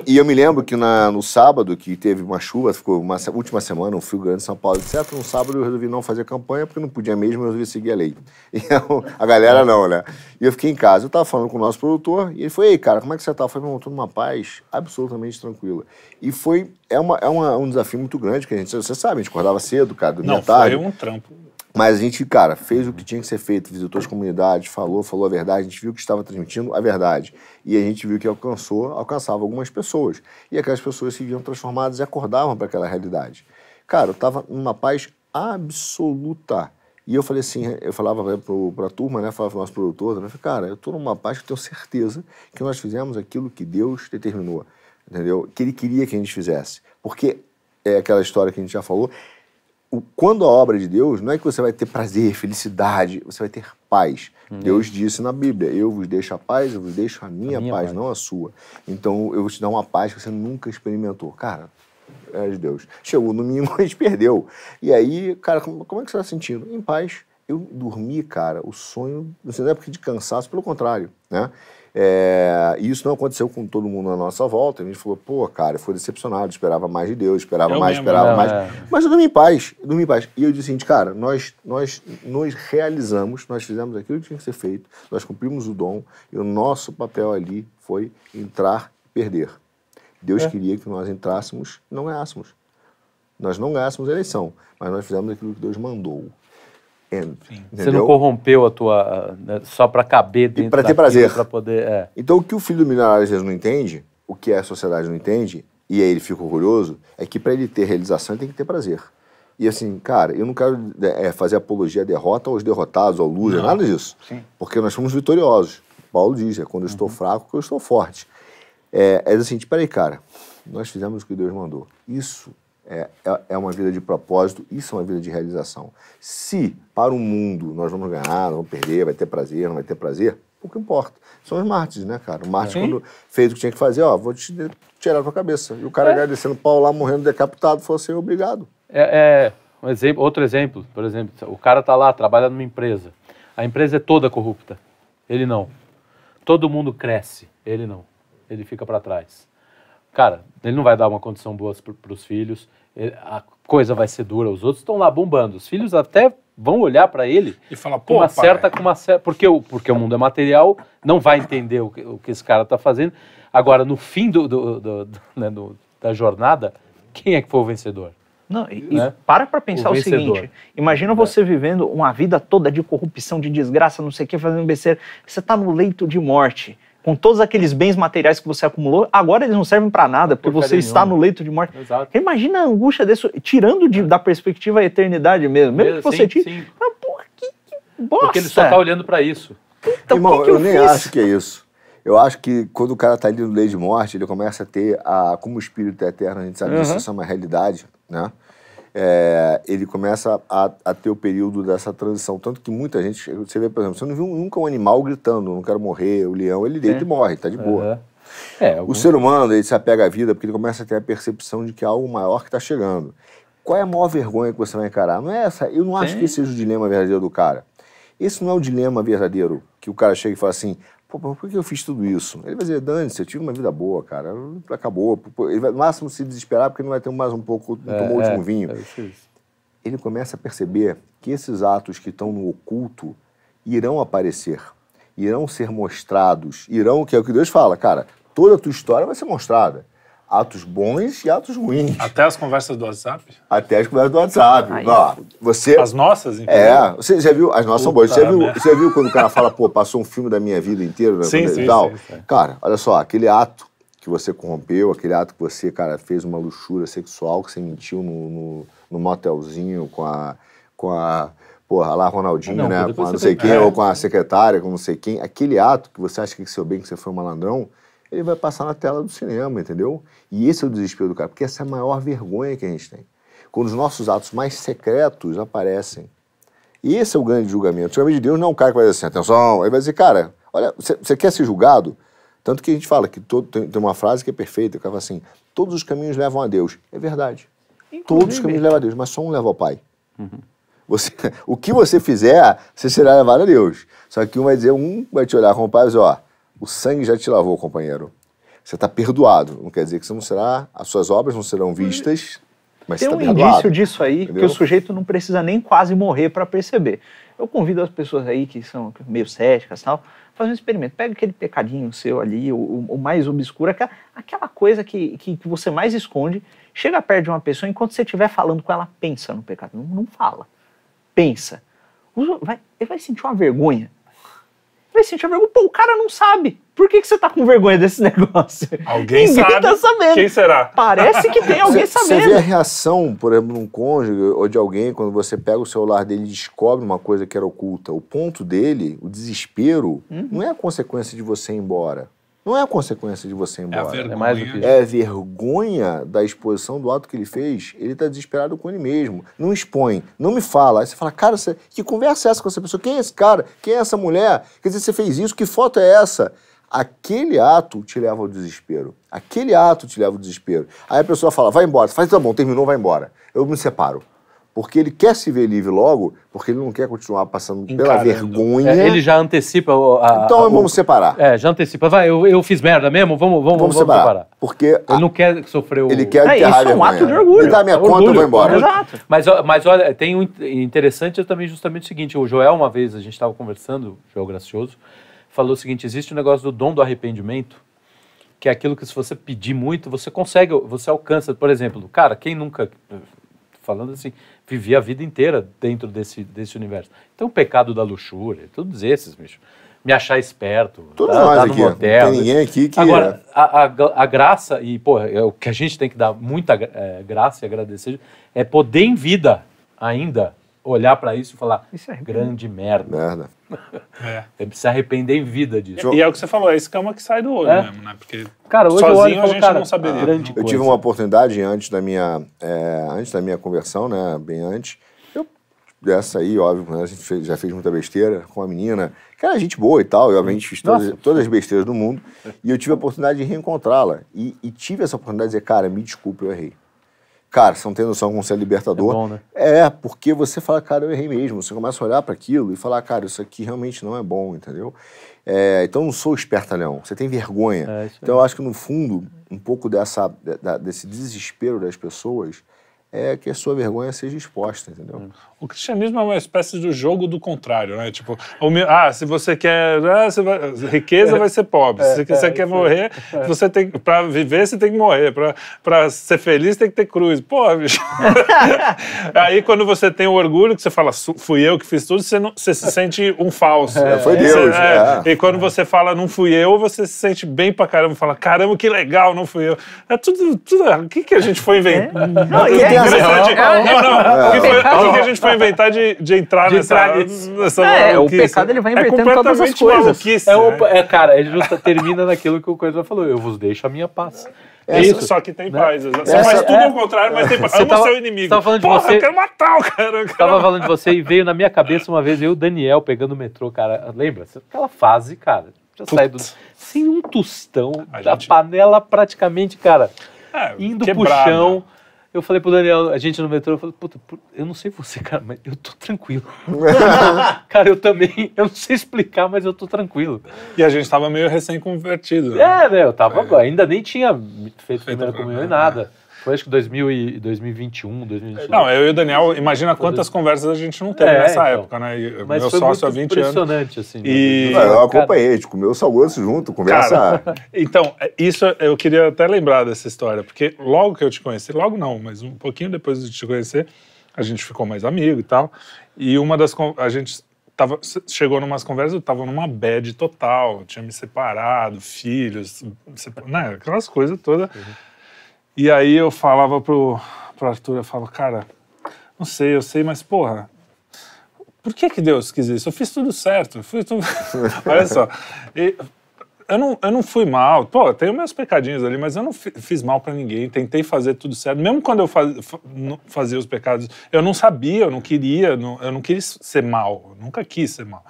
E, e, eu me lembro que na, no sábado, que teve uma chuva, ficou uma última semana, um frio grande em São Paulo, etc. No sábado eu resolvi não fazer campanha porque não podia mesmo, eu resolvi seguir a lei. E eu, então, a galera não, né? E eu fiquei em casa, eu tava falando com o nosso produtor, e ele foi, ei, cara, como é que você tá? Eu falei, meu, tô numa paz absolutamente tranquila. E foi é, uma, é uma, um desafio muito grande que a gente. Você sabe, a gente acordava cedo, cara, dormia Não, tarde. Foi um trampo. Mas a gente, cara, fez o que tinha que ser feito, visitou as comunidades, falou, falou a verdade, a gente viu que estava transmitindo a verdade. E a gente viu que alcançou, alcançava algumas pessoas. E aquelas pessoas se viam transformadas e acordavam para aquela realidade. Cara, eu estava numa paz absoluta. E eu falei assim, eu falava né, para a turma, né, falava para o nosso produtor, né, eu falei, cara, eu estou numa paz que tenho certeza que nós fizemos aquilo que Deus determinou, entendeu? Que Ele queria que a gente fizesse. Porque é aquela história que a gente já falou. quando a obra é de Deus, não é que você vai ter prazer, felicidade, você vai ter paz. Hum. Deus disse na Bíblia: Eu vos deixo a paz, eu vos deixo a minha, a minha paz, paz, não a sua. Então eu vou te dar uma paz que você nunca experimentou. Cara, é de Deus. Chegou no domingo, a gente perdeu. E aí, cara, como, como é que você está sentindo? Em paz. Eu dormi, cara, o sonho, não é porque de cansaço, pelo contrário, né? É, e isso não aconteceu com todo mundo na nossa volta. A gente falou, pô, cara, foi decepcionado, esperava mais de Deus, esperava eu mais, mesmo, esperava não, né? mais. É. Mas eu dormi em paz, dormi em paz. E eu disse assim, cara, nós, nós, nós realizamos, nós fizemos aquilo que tinha que ser feito, nós cumprimos o dom, e o nosso papel ali foi entrar e perder. Deus é. queria que nós entrássemos e não ganhássemos. Nós não ganhássemos a eleição, mas nós fizemos aquilo que Deus mandou. Você não corrompeu a tua. Né, só para caber dentro Para ter prazer. Pra poder, é. Então, o que o filho do milionário às vezes não entende, o que a sociedade não entende, e aí ele fica orgulhoso, é que para ele ter realização ele tem que ter prazer. E assim, cara, eu não quero né, é, fazer apologia à derrota aos derrotados, ao loser, não. nada disso. Sim. Porque nós somos vitoriosos. Paulo diz, é quando eu estou uhum. fraco que eu estou forte. É, é assim, tipo, peraí, cara, nós fizemos o que Deus mandou. Isso é, é, é uma vida de propósito, isso é uma vida de realização. Se para o mundo nós vamos ganhar, vamos perder, vai ter prazer, não vai ter prazer, pouco importa. São os mártires, né, cara? O Marte, quando fez o que tinha que fazer, ó, vou te tirar da tua cabeça. E o cara é. agradecendo o pau lá, morrendo decapitado, falou assim, obrigado. É, é um exemplo, outro exemplo, por exemplo, o cara tá lá, trabalha numa empresa. A empresa é toda corrupta. Ele não. Todo mundo cresce, ele não. Ele fica para trás. Cara, ele não vai dar uma condição boa para os filhos, a coisa vai ser dura, os outros estão lá bombando. Os filhos até vão olhar para ele e falar, pô, uma pai, certa, com uma certa, porque o, porque o mundo é material, não vai entender o que, o que esse cara está fazendo. Agora, no fim do, do, do, do né, da jornada, quem é que foi o vencedor? Não, e, né? e para para pensar o, o seguinte: imagina é. você é. vivendo uma vida toda de corrupção, de desgraça, não sei o que, fazendo besteira. Você está no leito de morte com todos aqueles bens materiais que você acumulou, agora eles não servem para nada, porque você está no leito de morte. Exato. Imagina a angústia desse, tirando de, é. da perspectiva a eternidade mesmo. Mesmo, é, que você tire. Mas, ah, porra, que, que bosta. Porque ele só está olhando para isso. Então, Irmão, que que eu, eu nem acho que é isso. Eu acho que quando o cara está ali no leito de morte, ele começa a ter, a, como o espírito é eterno, a gente sabe uhum. disso, isso é uma realidade, né? é, ele começa a, a, ter o período dessa transição. Tanto que muita gente, você vê, por exemplo, você não viu nunca um animal gritando, não quero morrer, o leão, ele deita é. e morre, tá de boa. Uhum. É, algum... O ser humano, ele se apega à vida porque ele começa a ter a percepção de que há algo maior que está chegando. Qual é a maior vergonha que você vai encarar? Não é essa. Eu não acho que esse seja o dilema verdadeiro do cara. Esse não é o dilema verdadeiro que o cara chega e fala assim: Pô, por que eu fiz tudo isso? Ele vai dizer, dane-se, eu tive uma vida boa, cara. Acabou. Ele vai, no máximo, se desesperar porque não vai ter mais um pouco, não é, tomou o último é, vinho. É, é isso, Ele começa a perceber que esses atos que estão no oculto irão aparecer, irão ser mostrados, irão, que é o que Deus fala, cara, toda a tua história vai ser mostrada atos bons e atos ruins. Até as conversas do WhatsApp? Até as conversas do WhatsApp. Aí. você... As nossas, inclusive? Então? É, você já viu, as nossas Puta são boas. Você viu, você viu quando o cara fala, pô, passou um filme da minha vida inteira né, sim, sim, tal? Sim, sim. Cara, olha só, aquele ato que você corrompeu, aquele ato que você, cara, fez uma luxúria sexual, que você mentiu no, no, no motelzinho com a... Com a porra, lá Ronaldinho, não, né? Com não sei quem, é. ou com a secretária, com não sei quem. Aquele ato que você acha que seu bem, que você foi um malandrão, ele vai passar na tela do cinema, entendeu? E esse é o desespero do cara, porque essa é a maior vergonha que a gente tem. Quando os nossos atos mais secretos aparecem. E esse é o grande julgamento. O julgamento de Deus não é um cara que vai dizer assim, atenção, ele vai dizer, cara, olha, você quer ser julgado? Tanto que a gente fala que todo, tem, tem, uma frase que é perfeita, que fala assim, todos os caminhos levam a Deus. É verdade. Inclusive. Todos os caminhos levam a Deus, mas só um leva ao Pai. Uhum. Você, o que você fizer, você será levado a Deus. Só que um vai dizer, um vai te olhar com o pai e dizer, ó, o sangue já te lavou, companheiro. Você está perdoado. Não quer dizer que você não será, as suas obras não serão vistas, mas Tem você tá um indício disso aí entendeu? que o sujeito não precisa nem quase morrer para perceber. Eu convido as pessoas aí que são meio céticas e tal, faz um experimento. Pega aquele pecadinho seu ali, o, o mais obscuro, aquela, aquela coisa que, que, que, você mais esconde. Chega perto de uma pessoa, enquanto você estiver falando com ela, pensa no pecado. Não, não fala. Pensa. Vai, ele vai sentir uma vergonha vai sentir vergonha. Pô, o cara não sabe. Por que, que você tá com vergonha desse negócio? Alguém Ninguém sabe. tá sabendo. Quem será? Parece que tem alguém cê, sabendo. Você vê a reação, por exemplo, de um cônjuge ou de alguém, quando você pega o celular dele e descobre uma coisa que era oculta. O ponto dele, o desespero, uhum. não é a consequência de você ir embora. Não é a consequência de você ir é embora. É, vergonha. é mais do que isso. É vergonha da exposição do ato que ele fez. Ele tá desesperado com ele mesmo. Não expõe, não me fala. Aí você fala, cara, você, que conversa é essa com essa pessoa? Quem é esse cara? Quem é essa mulher? Quer dizer, você fez isso? Que foto é essa? Aquele ato te leva ao desespero. Aquele ato te leva ao desespero. Aí a pessoa fala, vai embora. Você faz, tá bom, terminou, vai embora. Eu me separo porque ele quer se ver livre logo, porque ele não quer continuar passando Encarando. pela vergonha. É, ele já antecipa a, Então a, vamos o, separar. É, já antecipa. Vai, eu, eu fiz merda mesmo, vamos, vamos, vamos, separar. separar. Porque ele não quer sofrer o... Ele quer é, é enterrar a é um ato de orgulho. Me dá minha orgulho, conta, eu vou embora. Exato. Mas, mas olha, tem um interessante é também justamente o seguinte, o Joel uma vez, a gente estava conversando, Joel Gracioso, falou o seguinte, existe o um negócio do dom do arrependimento, que é aquilo que se você pedir muito, você consegue, você alcança. Por exemplo, cara, quem nunca... Falando assim, vivi a vida inteira dentro desse, desse universo. Então, o pecado da luxúria, todos esses, bicho. Me achar esperto, Todos tá, tá nós tá no aqui, motel. Não tem ninguém aqui que. Agora, é. a, a, a, graça, e pô, é o que a gente tem que dar muita é, graça e agradecer, é poder em vida ainda olhar para isso e falar, isso é grande merda. merda. É. Ele é, se arrepender em vida disso. E é o que você falou, é a escama que sai do olho é. mesmo, né? Porque cara, hoje sozinho eu olho, a gente cara, não saberia. Ah, grande né? eu coisa. tive uma oportunidade antes da minha, é, antes da minha conversão, né? Bem antes. dessa aí, óbvio, né? a gente fez, já fez muita besteira com a menina. Que era gente boa e tal, eu obviamente fiz todas, todas, as besteiras do mundo. E eu tive a oportunidade de reencontrá-la. E, e tive essa oportunidade de dizer, cara, me desculpe, eu errei. Cara, você não tem noção como ser é libertador. É, bom, né? é, porque você fala, cara, eu errei mesmo. Você começa a olhar para aquilo e falar, cara, isso aqui realmente não é bom, entendeu? É, então não sou espertalhão, você tem vergonha. É, então eu acho que no fundo, um pouco dessa, da, desse desespero das pessoas é que a sua vergonha seja exposta, entendeu? O cristianismo é uma espécie do jogo do contrário, né? Tipo, ah, se você quer ah, você vai, riqueza, vai ser pobre. Se é, você quer é, morrer, é. você tem para viver, você tem que morrer. Para ser feliz, tem que ter cruz. Pô, bicho. Aí quando você tem o orgulho, que você fala, fui eu que fiz tudo, você, não, você se sente um falso. É, foi Deus. Você, é. É. E quando você fala, não fui eu, você se sente bem pra caramba. Fala, caramba, que legal, não fui eu. É tudo. tudo o que, que a gente foi inventar? Não, não, não, não, não, não, não, O que, não, não, não, não, não, não inventar de, de entrar de nessa, nessa, É, o pecado ele vai invertendo é todas as coisas. É, o, né? é, cara, é justa, termina naquilo que o Coisa falou. Eu vos deixo a minha paz. É isso. Só que tem né? paz. Você Essa, faz é- tudo é, ao contrário, mas tem paz. Ama tava, seu inimigo. Tava falando Porra, de você, eu quero matar o cara. quero... Tava falando de você e veio na minha cabeça uma vez eu e o Daniel pegando o metrô, cara. Lembra? Aquela fase, cara. Já sai do. Sem um tostão, a da gente... panela praticamente, cara. É, indo quebrada. pro chão. Eu falei pro Daniel, a gente no metrô, eu falei, puta, eu não sei você, cara, mas eu tô tranquilo. cara, eu também, eu não sei explicar, mas eu tô tranquilo. E a gente tava meio recém-convertido. Né? É, né? Eu tava, é. ainda nem tinha feito, feito primeira comunhão e nada. É. Foi acho que 2000 e 2021, 2022. Não, eu e o Daniel, imagina quantas conversas a gente não teve é, nessa então. época, né? Mas meu foi sócio há 20 impressionante, anos. impressionante, assim. Né? E... Não, eu acompanhei, a tipo, gente comeu salgoço junto, conversa. Cara, então, é, isso eu queria até lembrar dessa história, porque logo que eu te conheci, logo não, mas um pouquinho depois de te conhecer, a gente ficou mais amigo e tal. E uma das. A gente tava, chegou numas conversas, eu tava numa bad total, tinha me separado, filhos, né, aquelas coisas todas. Uhum. E aí eu falava pro, pro Arthur, eu falava, cara, não sei, eu sei, mas porra, por que que Deus quis isso? Eu fiz tudo certo, fui tudo... Olha só, e, eu, não, eu não fui mal, pô, eu tenho meus pecadinhos ali, mas eu não fiz mal para ninguém, tentei fazer tudo certo. Mesmo quando eu faz, fazia os pecados, eu não sabia, eu não queria, eu não, eu não queria ser mal, nunca quis ser mal.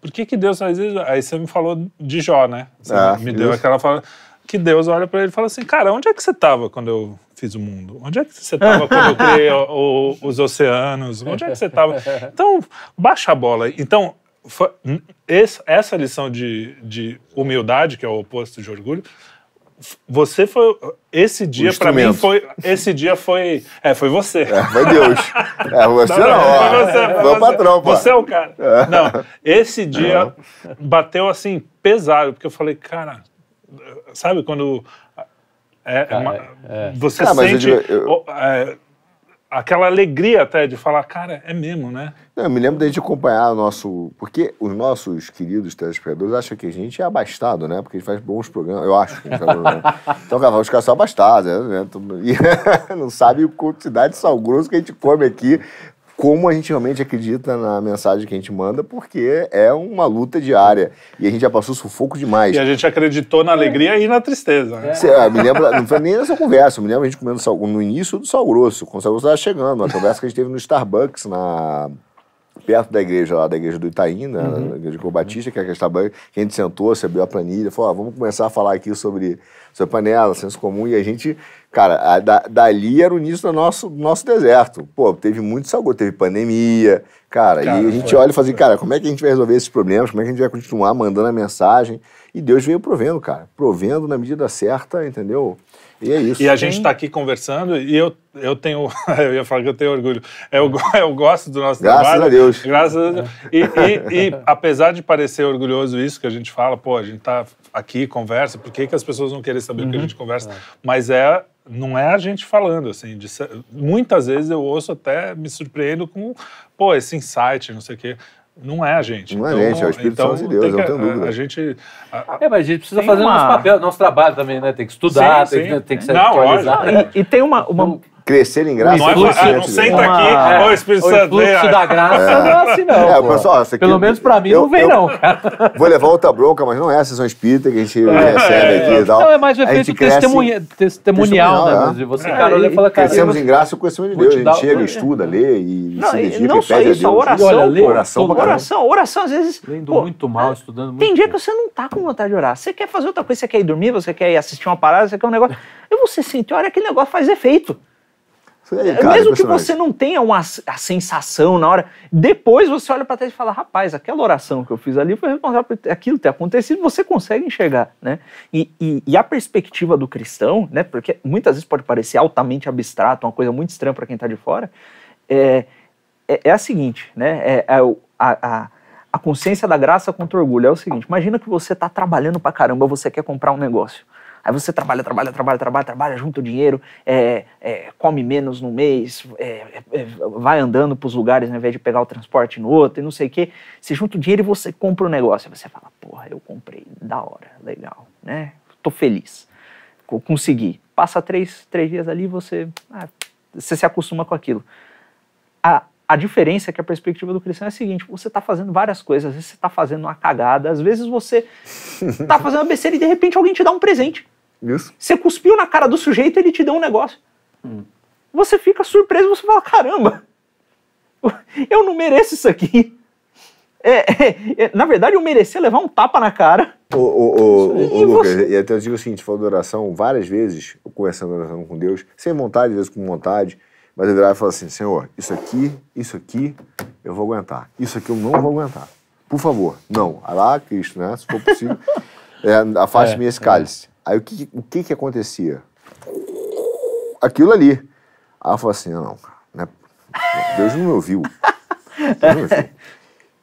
Por que que Deus faz isso? Aí você me falou de Jó, né? Você ah, me deu isso. aquela... Fala, que Deus olha para ele e fala assim: Cara, onde é que você estava quando eu fiz o mundo? Onde é que você estava quando eu criei o, o, os oceanos? Onde é que você estava? Então, baixa a bola. Então, foi, essa lição de, de humildade, que é o oposto de orgulho, você foi esse dia para mim foi esse dia foi é foi você é, foi Deus é você não, não, foi Você, foi o patrão pô. você é o cara é. não esse dia não. bateu assim pesado porque eu falei cara Sabe quando. É, cara, é, ah, é, é. Você cara, ah, sente. eu... É, aquela alegria até de falar, cara, é mesmo, né? Não, eu me lembro da gente acompanhar o nosso. Porque os nossos queridos telespectadores acham que a gente é abastado, né? Porque a gente faz bons programas. Eu acho que a gente faz Então, cara, os caras são abastados, né? E não sabe a quantidade de sal grosso que a gente come aqui como a gente realmente acredita na mensagem que a gente manda, porque é uma luta diária. E a gente já passou sufoco demais. E a gente acreditou na alegria é. e na tristeza. Né? Cê, ah, me não foi nem nessa conversa, me lembro a gente comendo sal, no início do sal grosso, quando o sal grosso estava chegando, uma conversa que a gente teve no Starbucks na perto da igreja lá, da igreja do Itaim, né, uhum. igreja de Corbatista, que é aquele tamanho, que a gente sentou, você abriu a planilha, falou, ah, vamos começar a falar aqui sobre, sobre panela, senso comum, e a gente, cara, a, da, dali era o início do nosso, nosso deserto. Pô, teve muito sabor, teve pandemia, cara, cara e a gente foi, olha e fala assim, cara, como é que a gente vai resolver esses problemas, como é que a gente vai continuar mandando a mensagem, e Deus veio provendo, cara, provendo na medida certa, entendeu? E é isso. E a gente está aqui conversando e eu, eu tenho. eu ia falar que eu tenho orgulho. Eu, eu gosto do nosso graças trabalho. Graças a Deus. Graças a Deus. E, e, e, de parecer orgulhoso isso que a gente fala, pô, a gente está aqui, conversa, por que, que as pessoas vão querer saber uhum. o que a uhum. gente conversa? É. Mas é. Não é a gente falando, assim. De, muitas vezes eu ouço até, me surpreendo com, pô, esse insight, não sei o quê. Não é a gente. Não então, é a gente, é o então, Espírito então, Santo de Deus, que, eu não tenho dúvida. A, a gente. A, é, mas a gente precisa fazer uma... nosso papel, nosso trabalho também, né? Tem que estudar, sim, tem, sim. tem, que ser não, e, e, tem uma, uma, crescer em graça. Não, é, é não, é, não senta aqui, ó, o Espírito Santo. O fluxo da graça é. não é assim, não. É, pessoal, Pelo menos pra mim eu, não vem, eu, não, cara. Vou levar outra bronca, mas não é a sessão espírita que a gente é, recebe é, aqui e tal. Não, é mais o efeito testemunha, testemunial, né? De você, cara, olha e fala, cara. Crescemos em graça com o conhecimento de Deus. A gente chega, estuda, lê e se dedica não só a oração. Oração, oração, oração, às vezes. Lendo muito mal, estudando muito. Tem dia que você não tá com vontade de orar. Você quer fazer outra coisa, você quer ir dormir, você quer ir assistir uma parada, você quer um negócio. E você sente, olha, aquele negócio faz efeito. Aí, é, cara, Mesmo que você não tenha uma, a sensação na hora, depois você olha para trás e fala, rapaz, aquela oração que eu fiz ali foi responsável por aquilo ter acontecido, você consegue enxergar, né? E, e, e, a perspectiva do cristão, né? Porque muitas vezes pode parecer altamente abstrato, uma coisa muito estranha para quem está de fora, é, é, é, a seguinte, né? É, é a, a, a consciência da graça contra o orgulho é o seguinte, imagina que você está trabalhando para caramba, você quer comprar um negócio. Aí você trabalha, trabalha, trabalha, trabalha, trabalha, junta o dinheiro, é, é, come menos no mês, é, é vai andando para os lugares né, ao invés de pegar o transporte no outro e não sei o quê. Você junta o dinheiro e você compra o um negócio. Aí você fala, porra, eu comprei, da hora, legal, né? Tô feliz, consegui. Passa três, três dias ali você, ah, você se acostuma com aquilo. A, a diferença é que a perspectiva do cristão é a seguinte: você está fazendo várias coisas, às vezes você está fazendo uma cagada, às vezes você está fazendo uma besteira e de repente alguém te dá um presente. Isso. Você cuspiu na cara do sujeito, ele te deu um negócio. Hum. Você fica surpreso, você fala: caramba, eu não mereço isso aqui. É, é, é, na verdade, eu merecia levar um tapa na cara. O, e, Lucas, você... e até eu digo o seguinte: falou da oração várias vezes, conversando oração com Deus, sem vontade, às vezes com vontade, mas eu virava e assim: Senhor, isso aqui, isso aqui eu vou aguentar, isso aqui eu não vou aguentar. Por favor, não. Alá, Cristo, né? Se for possível, é, afaste-me é, esse cálice. É. Aí o que o que, que acontecia? Aquilo ali. Aí eu assim, não, cara, né? Deus não me ouviu.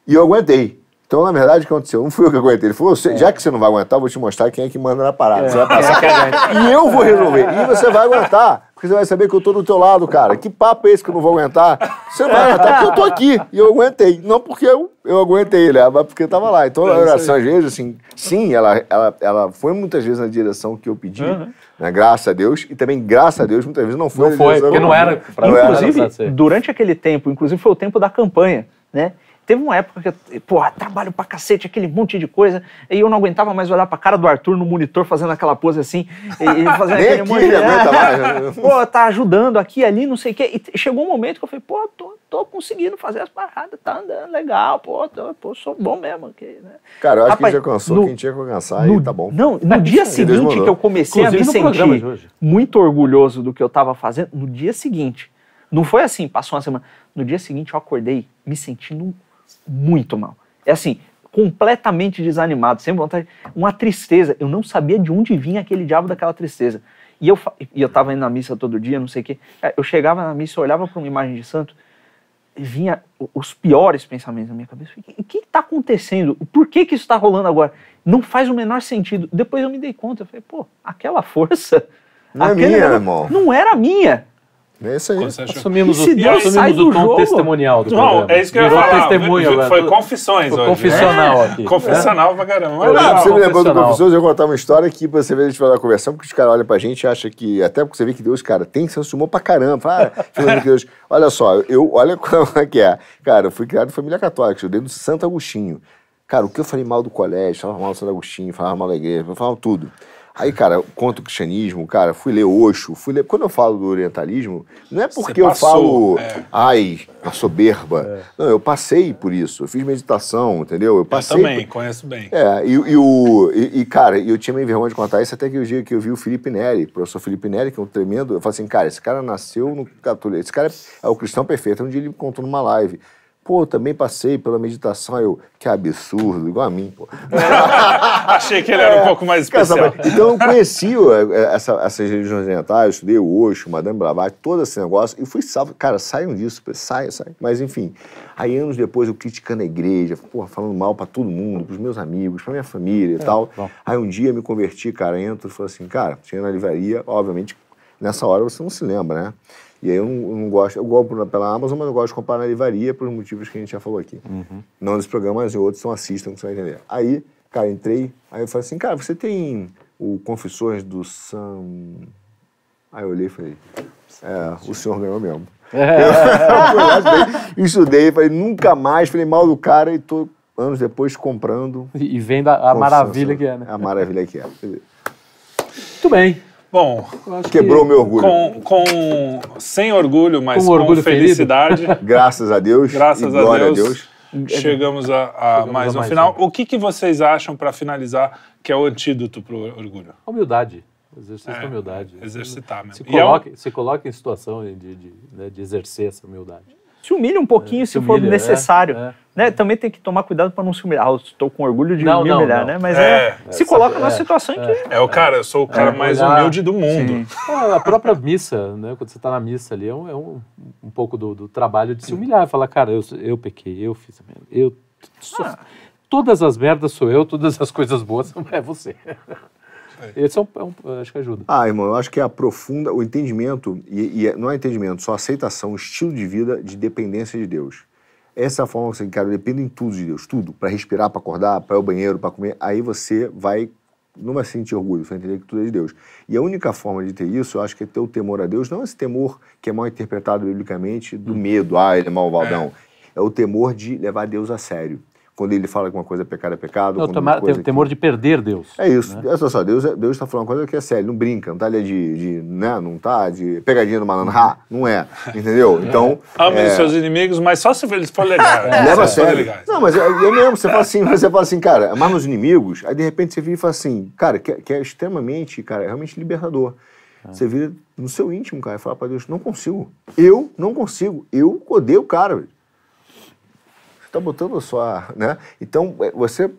E eu aguentei. Então, na verdade, o que aconteceu? Não fui eu que aguentei. Ele falou, é. já que você não vai aguentar, eu vou te mostrar quem é que manda na parada. É. Você vai passar. É e eu vou resolver. E você vai aguentar porque você vai saber que eu tô do teu lado, cara. Que papo é esse que eu não vou aguentar? Você vai é. aguentar porque eu tô aqui. E eu aguentei. Não porque eu, eu aguentei, né? Mas porque eu tava lá. Então, a oração, às vezes, assim, sim, ela, ela, ela foi muitas vezes na direção que eu pedi, uhum. né? Graças a Deus. E também, graças a Deus, muitas vezes não foi. Não foi, porque não era. Pra inclusive, durante aquele tempo, inclusive foi o tempo da campanha, né? Teve uma época que pô porra, trabalho pra cacete, aquele monte de coisa, e eu não aguentava mais olhar pra cara do Arthur no monitor fazendo aquela pose assim, e, e fazendo aquele aqui, monte de... É, pô, tá ajudando aqui, ali, não sei o quê. E chegou um momento que eu falei, pô, tô, tô conseguindo fazer as paradas, tá andando legal, pô, tô, pô sou bom mesmo. Aqui, né? Cara, eu acho Rapaz, que já cansou no, quem tinha que alcançar e tá bom. Não, no dia seguinte que eu comecei Inclusive, a me sentir muito orgulhoso do que eu tava fazendo, no dia seguinte, não foi assim, passou uma semana. No dia seguinte eu acordei me sentindo muito mal. É assim, completamente desanimado, sem vontade, uma tristeza. Eu não sabia de onde vinha aquele diabo daquela tristeza. E eu, e eu tava indo na missa todo dia, não sei o quê. É, eu chegava na missa, olhava para uma imagem de santo, e vinha os piores pensamentos na minha cabeça. O que está acontecendo? Por que, que isso está rolando agora? Não faz o menor sentido. Depois eu me dei conta, eu falei, pô, aquela força. Não é minha, irmão. Não era minha. É isso aí. Assumimos, o, Deus assumimos o tom jogo? testemunial do não, programa. é isso que eu ia falar. Testemunho, foi, foi confissões foi hoje. Né? Confissional é. aqui. Confissional é. pra caramba. Mas, não, você me lembrou do confissões, eu vou contar uma história que você vê a gente falar conversão, porque os caras olham pra gente e acham que, até porque você vê que Deus, cara, tem, se assumou pra caramba. Fala, ah, Deus. Olha só, eu, olha como é que é. Cara, eu fui criado em família católica, eu dei no Santo Agostinho. Cara, o que eu falei mal do colégio, falava mal do Santo Agostinho, falava mal da igreja, eu falava tudo. Aí, cara, conto o cristianismo, cara, fui ler Osho, fui ler. Quando eu falo do orientalismo, não é porque passou, eu falo, é. ai, a soberba. É. Não, eu passei por isso. Eu fiz meditação, entendeu? Eu passei. Eu também, por... conheço bem. É, e, e o. E, e, cara, eu tinha meio vergonha de contar isso até que o dia que eu vi o Felipe Neri, o professor Felipe Neri, que é um tremendo. Eu falei assim, cara, esse cara nasceu no católico. Esse cara é o cristão perfeito. Um dia ele contou numa live. Pô, também passei pela meditação. Eu, que absurdo, igual a mim, pô. Achei que ele era é, um pouco mais especial. Então eu conheci é, é, essa, essas religiões orientais, estudei o Osho, Madame Blavatsky, todo esse negócio, e fui salvo. Cara, saiam disso, saiam, saiam. Mas enfim, aí anos depois eu criticando a igreja, porra, falando mal para todo mundo, pros meus amigos, pra minha família e é, tal. Bom. Aí um dia me converti, cara, entro e falei assim, cara, tinha na livraria, obviamente, nessa hora você não se lembra, né? E aí eu não, não gosto, eu gosto pela Amazon, mas eu gosto de comprar na livraria por motivos que a gente já falou aqui. Uhum. Não nesse programa, mas em outros, então assistam que você vai entender. Aí, cara, entrei, aí eu falei assim, cara, você tem o Confissões do Sam... Aí eu olhei e falei, é, o senhor ganhou mesmo. eu, estudei, falei, nunca mais, falei mal do cara e tô anos depois comprando. E vendo a, a maravilha que é, né? A maravilha que é. Muito bem. Bom, quebrou que meu orgulho. Com, com, sem orgulho, mas com, orgulho com felicidade. Ferido. Graças a Deus. Graças a Deus, a Deus. Chegamos a, a Chegamos mais a um mais final. Um. O que, que vocês acham para finalizar que é o antídoto para o orgulho? Humildade. Exercício é, da humildade. Exercitar mesmo. Se coloque, é um... se coloque em situação de, de, né, de exercer essa humildade se humilha um pouquinho é, se, se humilha, for necessário. É, é, né? Também tem que tomar cuidado para não se humilhar. Ah, estou com orgulho de não, me humilhar, não, não. né? Mas é, é, é se coloca numa situação que. É o cara, eu sou o cara mais humilde do mundo. a própria missa, né? Quando você está na missa ali, é um, um, um pouco do, do, trabalho de se humilhar, falar, cara, eu, eu pequei, eu fiz a merda, eu. Sou, ah. Todas as merdas sou eu, todas as coisas boas é você. É. Esse é um, é um, é, acho que ajuda. Ah, irmão, eu acho que é aprofunda o entendimento, e, e é, não é entendimento, só aceitação, estilo de vida de dependência de Deus. Essa forma que você, cara, depende em tudo de Deus, tudo. Para respirar, para acordar, para ir ao banheiro, para comer. Aí você vai não vai sentir orgulho, você vai entender que tudo é de Deus. E a única forma de ter isso, eu acho que é ter o temor a Deus, não esse temor que é mal interpretado biblicamente do hum. medo, ah, ele é malvadão. É. é o temor de levar Deus a sério quando ele fala que uma coisa é pecado, é pecado. É não, tomar, tem, temor que... de perder Deus. É isso. Né? É só, Deus é, está falando uma coisa que é séria, não brinca, não tá ali de, de né, não tá de pegadinha do malandro, ah, não é, entendeu? É. Então... Ame é... os seus inimigos, mas só se eles forem legais. Leva a sério. Não, mas eu é mesmo, você fala assim, você fala assim, cara, amar os inimigos, aí de repente você vira e fala assim, cara, que, que é extremamente, cara, é realmente libertador. Você vira no seu íntimo, cara, e fala pra Deus, não consigo. Eu não consigo. Eu odeio o cara está botando só, né? Então, é, você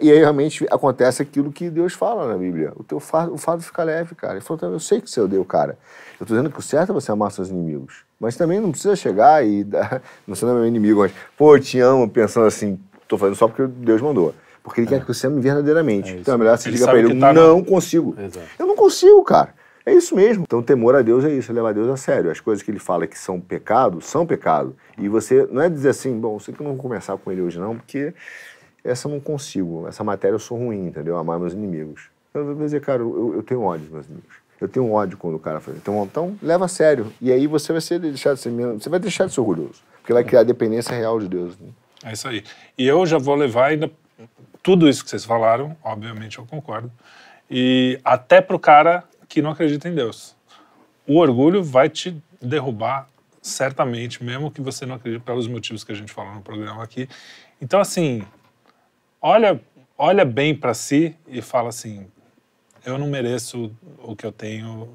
e aí realmente acontece aquilo que Deus fala na Bíblia. O teu fardo, o fardo fica leve, cara. Ele falou, então, eu sei que você deu, cara. Eu estou dizendo que o certo é você amar seus inimigos. Mas também não precisa chegar e dar, não sendo meu inimigo, mas, pô, eu te amo, pensando assim, estou fazendo só porque Deus mandou. Porque ele é. quer que você ame verdadeiramente. É então é melhor você ele diga para ele, tá não consigo. Exato. Eu não consigo, cara. É isso mesmo. Então, temor a Deus é isso, é levar Deus a sério. As coisas que ele fala que são pecado, são pecado. E você não é dizer assim, bom, sei que eu não vou conversar com ele hoje não, porque essa eu não consigo, essa matéria eu sou ruim, entendeu? Amar meus inimigos. Eu vou dizer, cara, eu, eu tenho ódio dos meus inimigos. Eu tenho ódio quando o cara faz. Então, então, leva a sério. E aí você vai ser deixado de ser, você vai deixar de ser orgulhoso, porque vai criar dependência real de Deus. Né? É isso aí. E eu já vou levar ainda tudo isso que vocês falaram, obviamente eu concordo. E até pro cara que não acredita em Deus. O orgulho vai te derrubar certamente, mesmo que você não acredite pelos motivos que a gente falou no programa aqui. Então, assim, olha, olha bem para si e fala assim: eu não mereço o que eu tenho.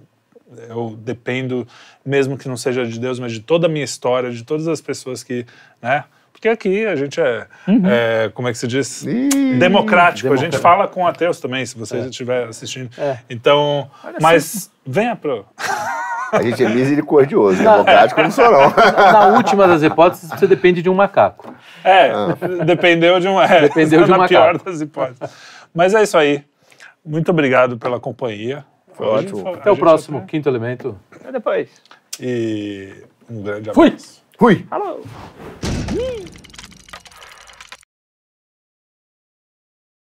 Eu dependo, mesmo que não seja de Deus, mas de toda a minha história, de todas as pessoas que, né? Porque aqui a gente é, uhum. é como é que se diz? democrático. democrático. A gente fala com ateus também, se você é. estiver assistindo. É. Então, Olha mas assim. venha pro... A gente é misericordioso, democrático não sou não. Na última das hipóteses, você depende de um macaco. É, ah. dependeu de um... É, dependeu de um macaco. pior das hipóteses. Mas é isso aí. Muito obrigado pela companhia. Foi ótimo. Até o próximo, até... Quinto Elemento. Até depois. E um grande abraço. Fui! Fui! Falou! Whee!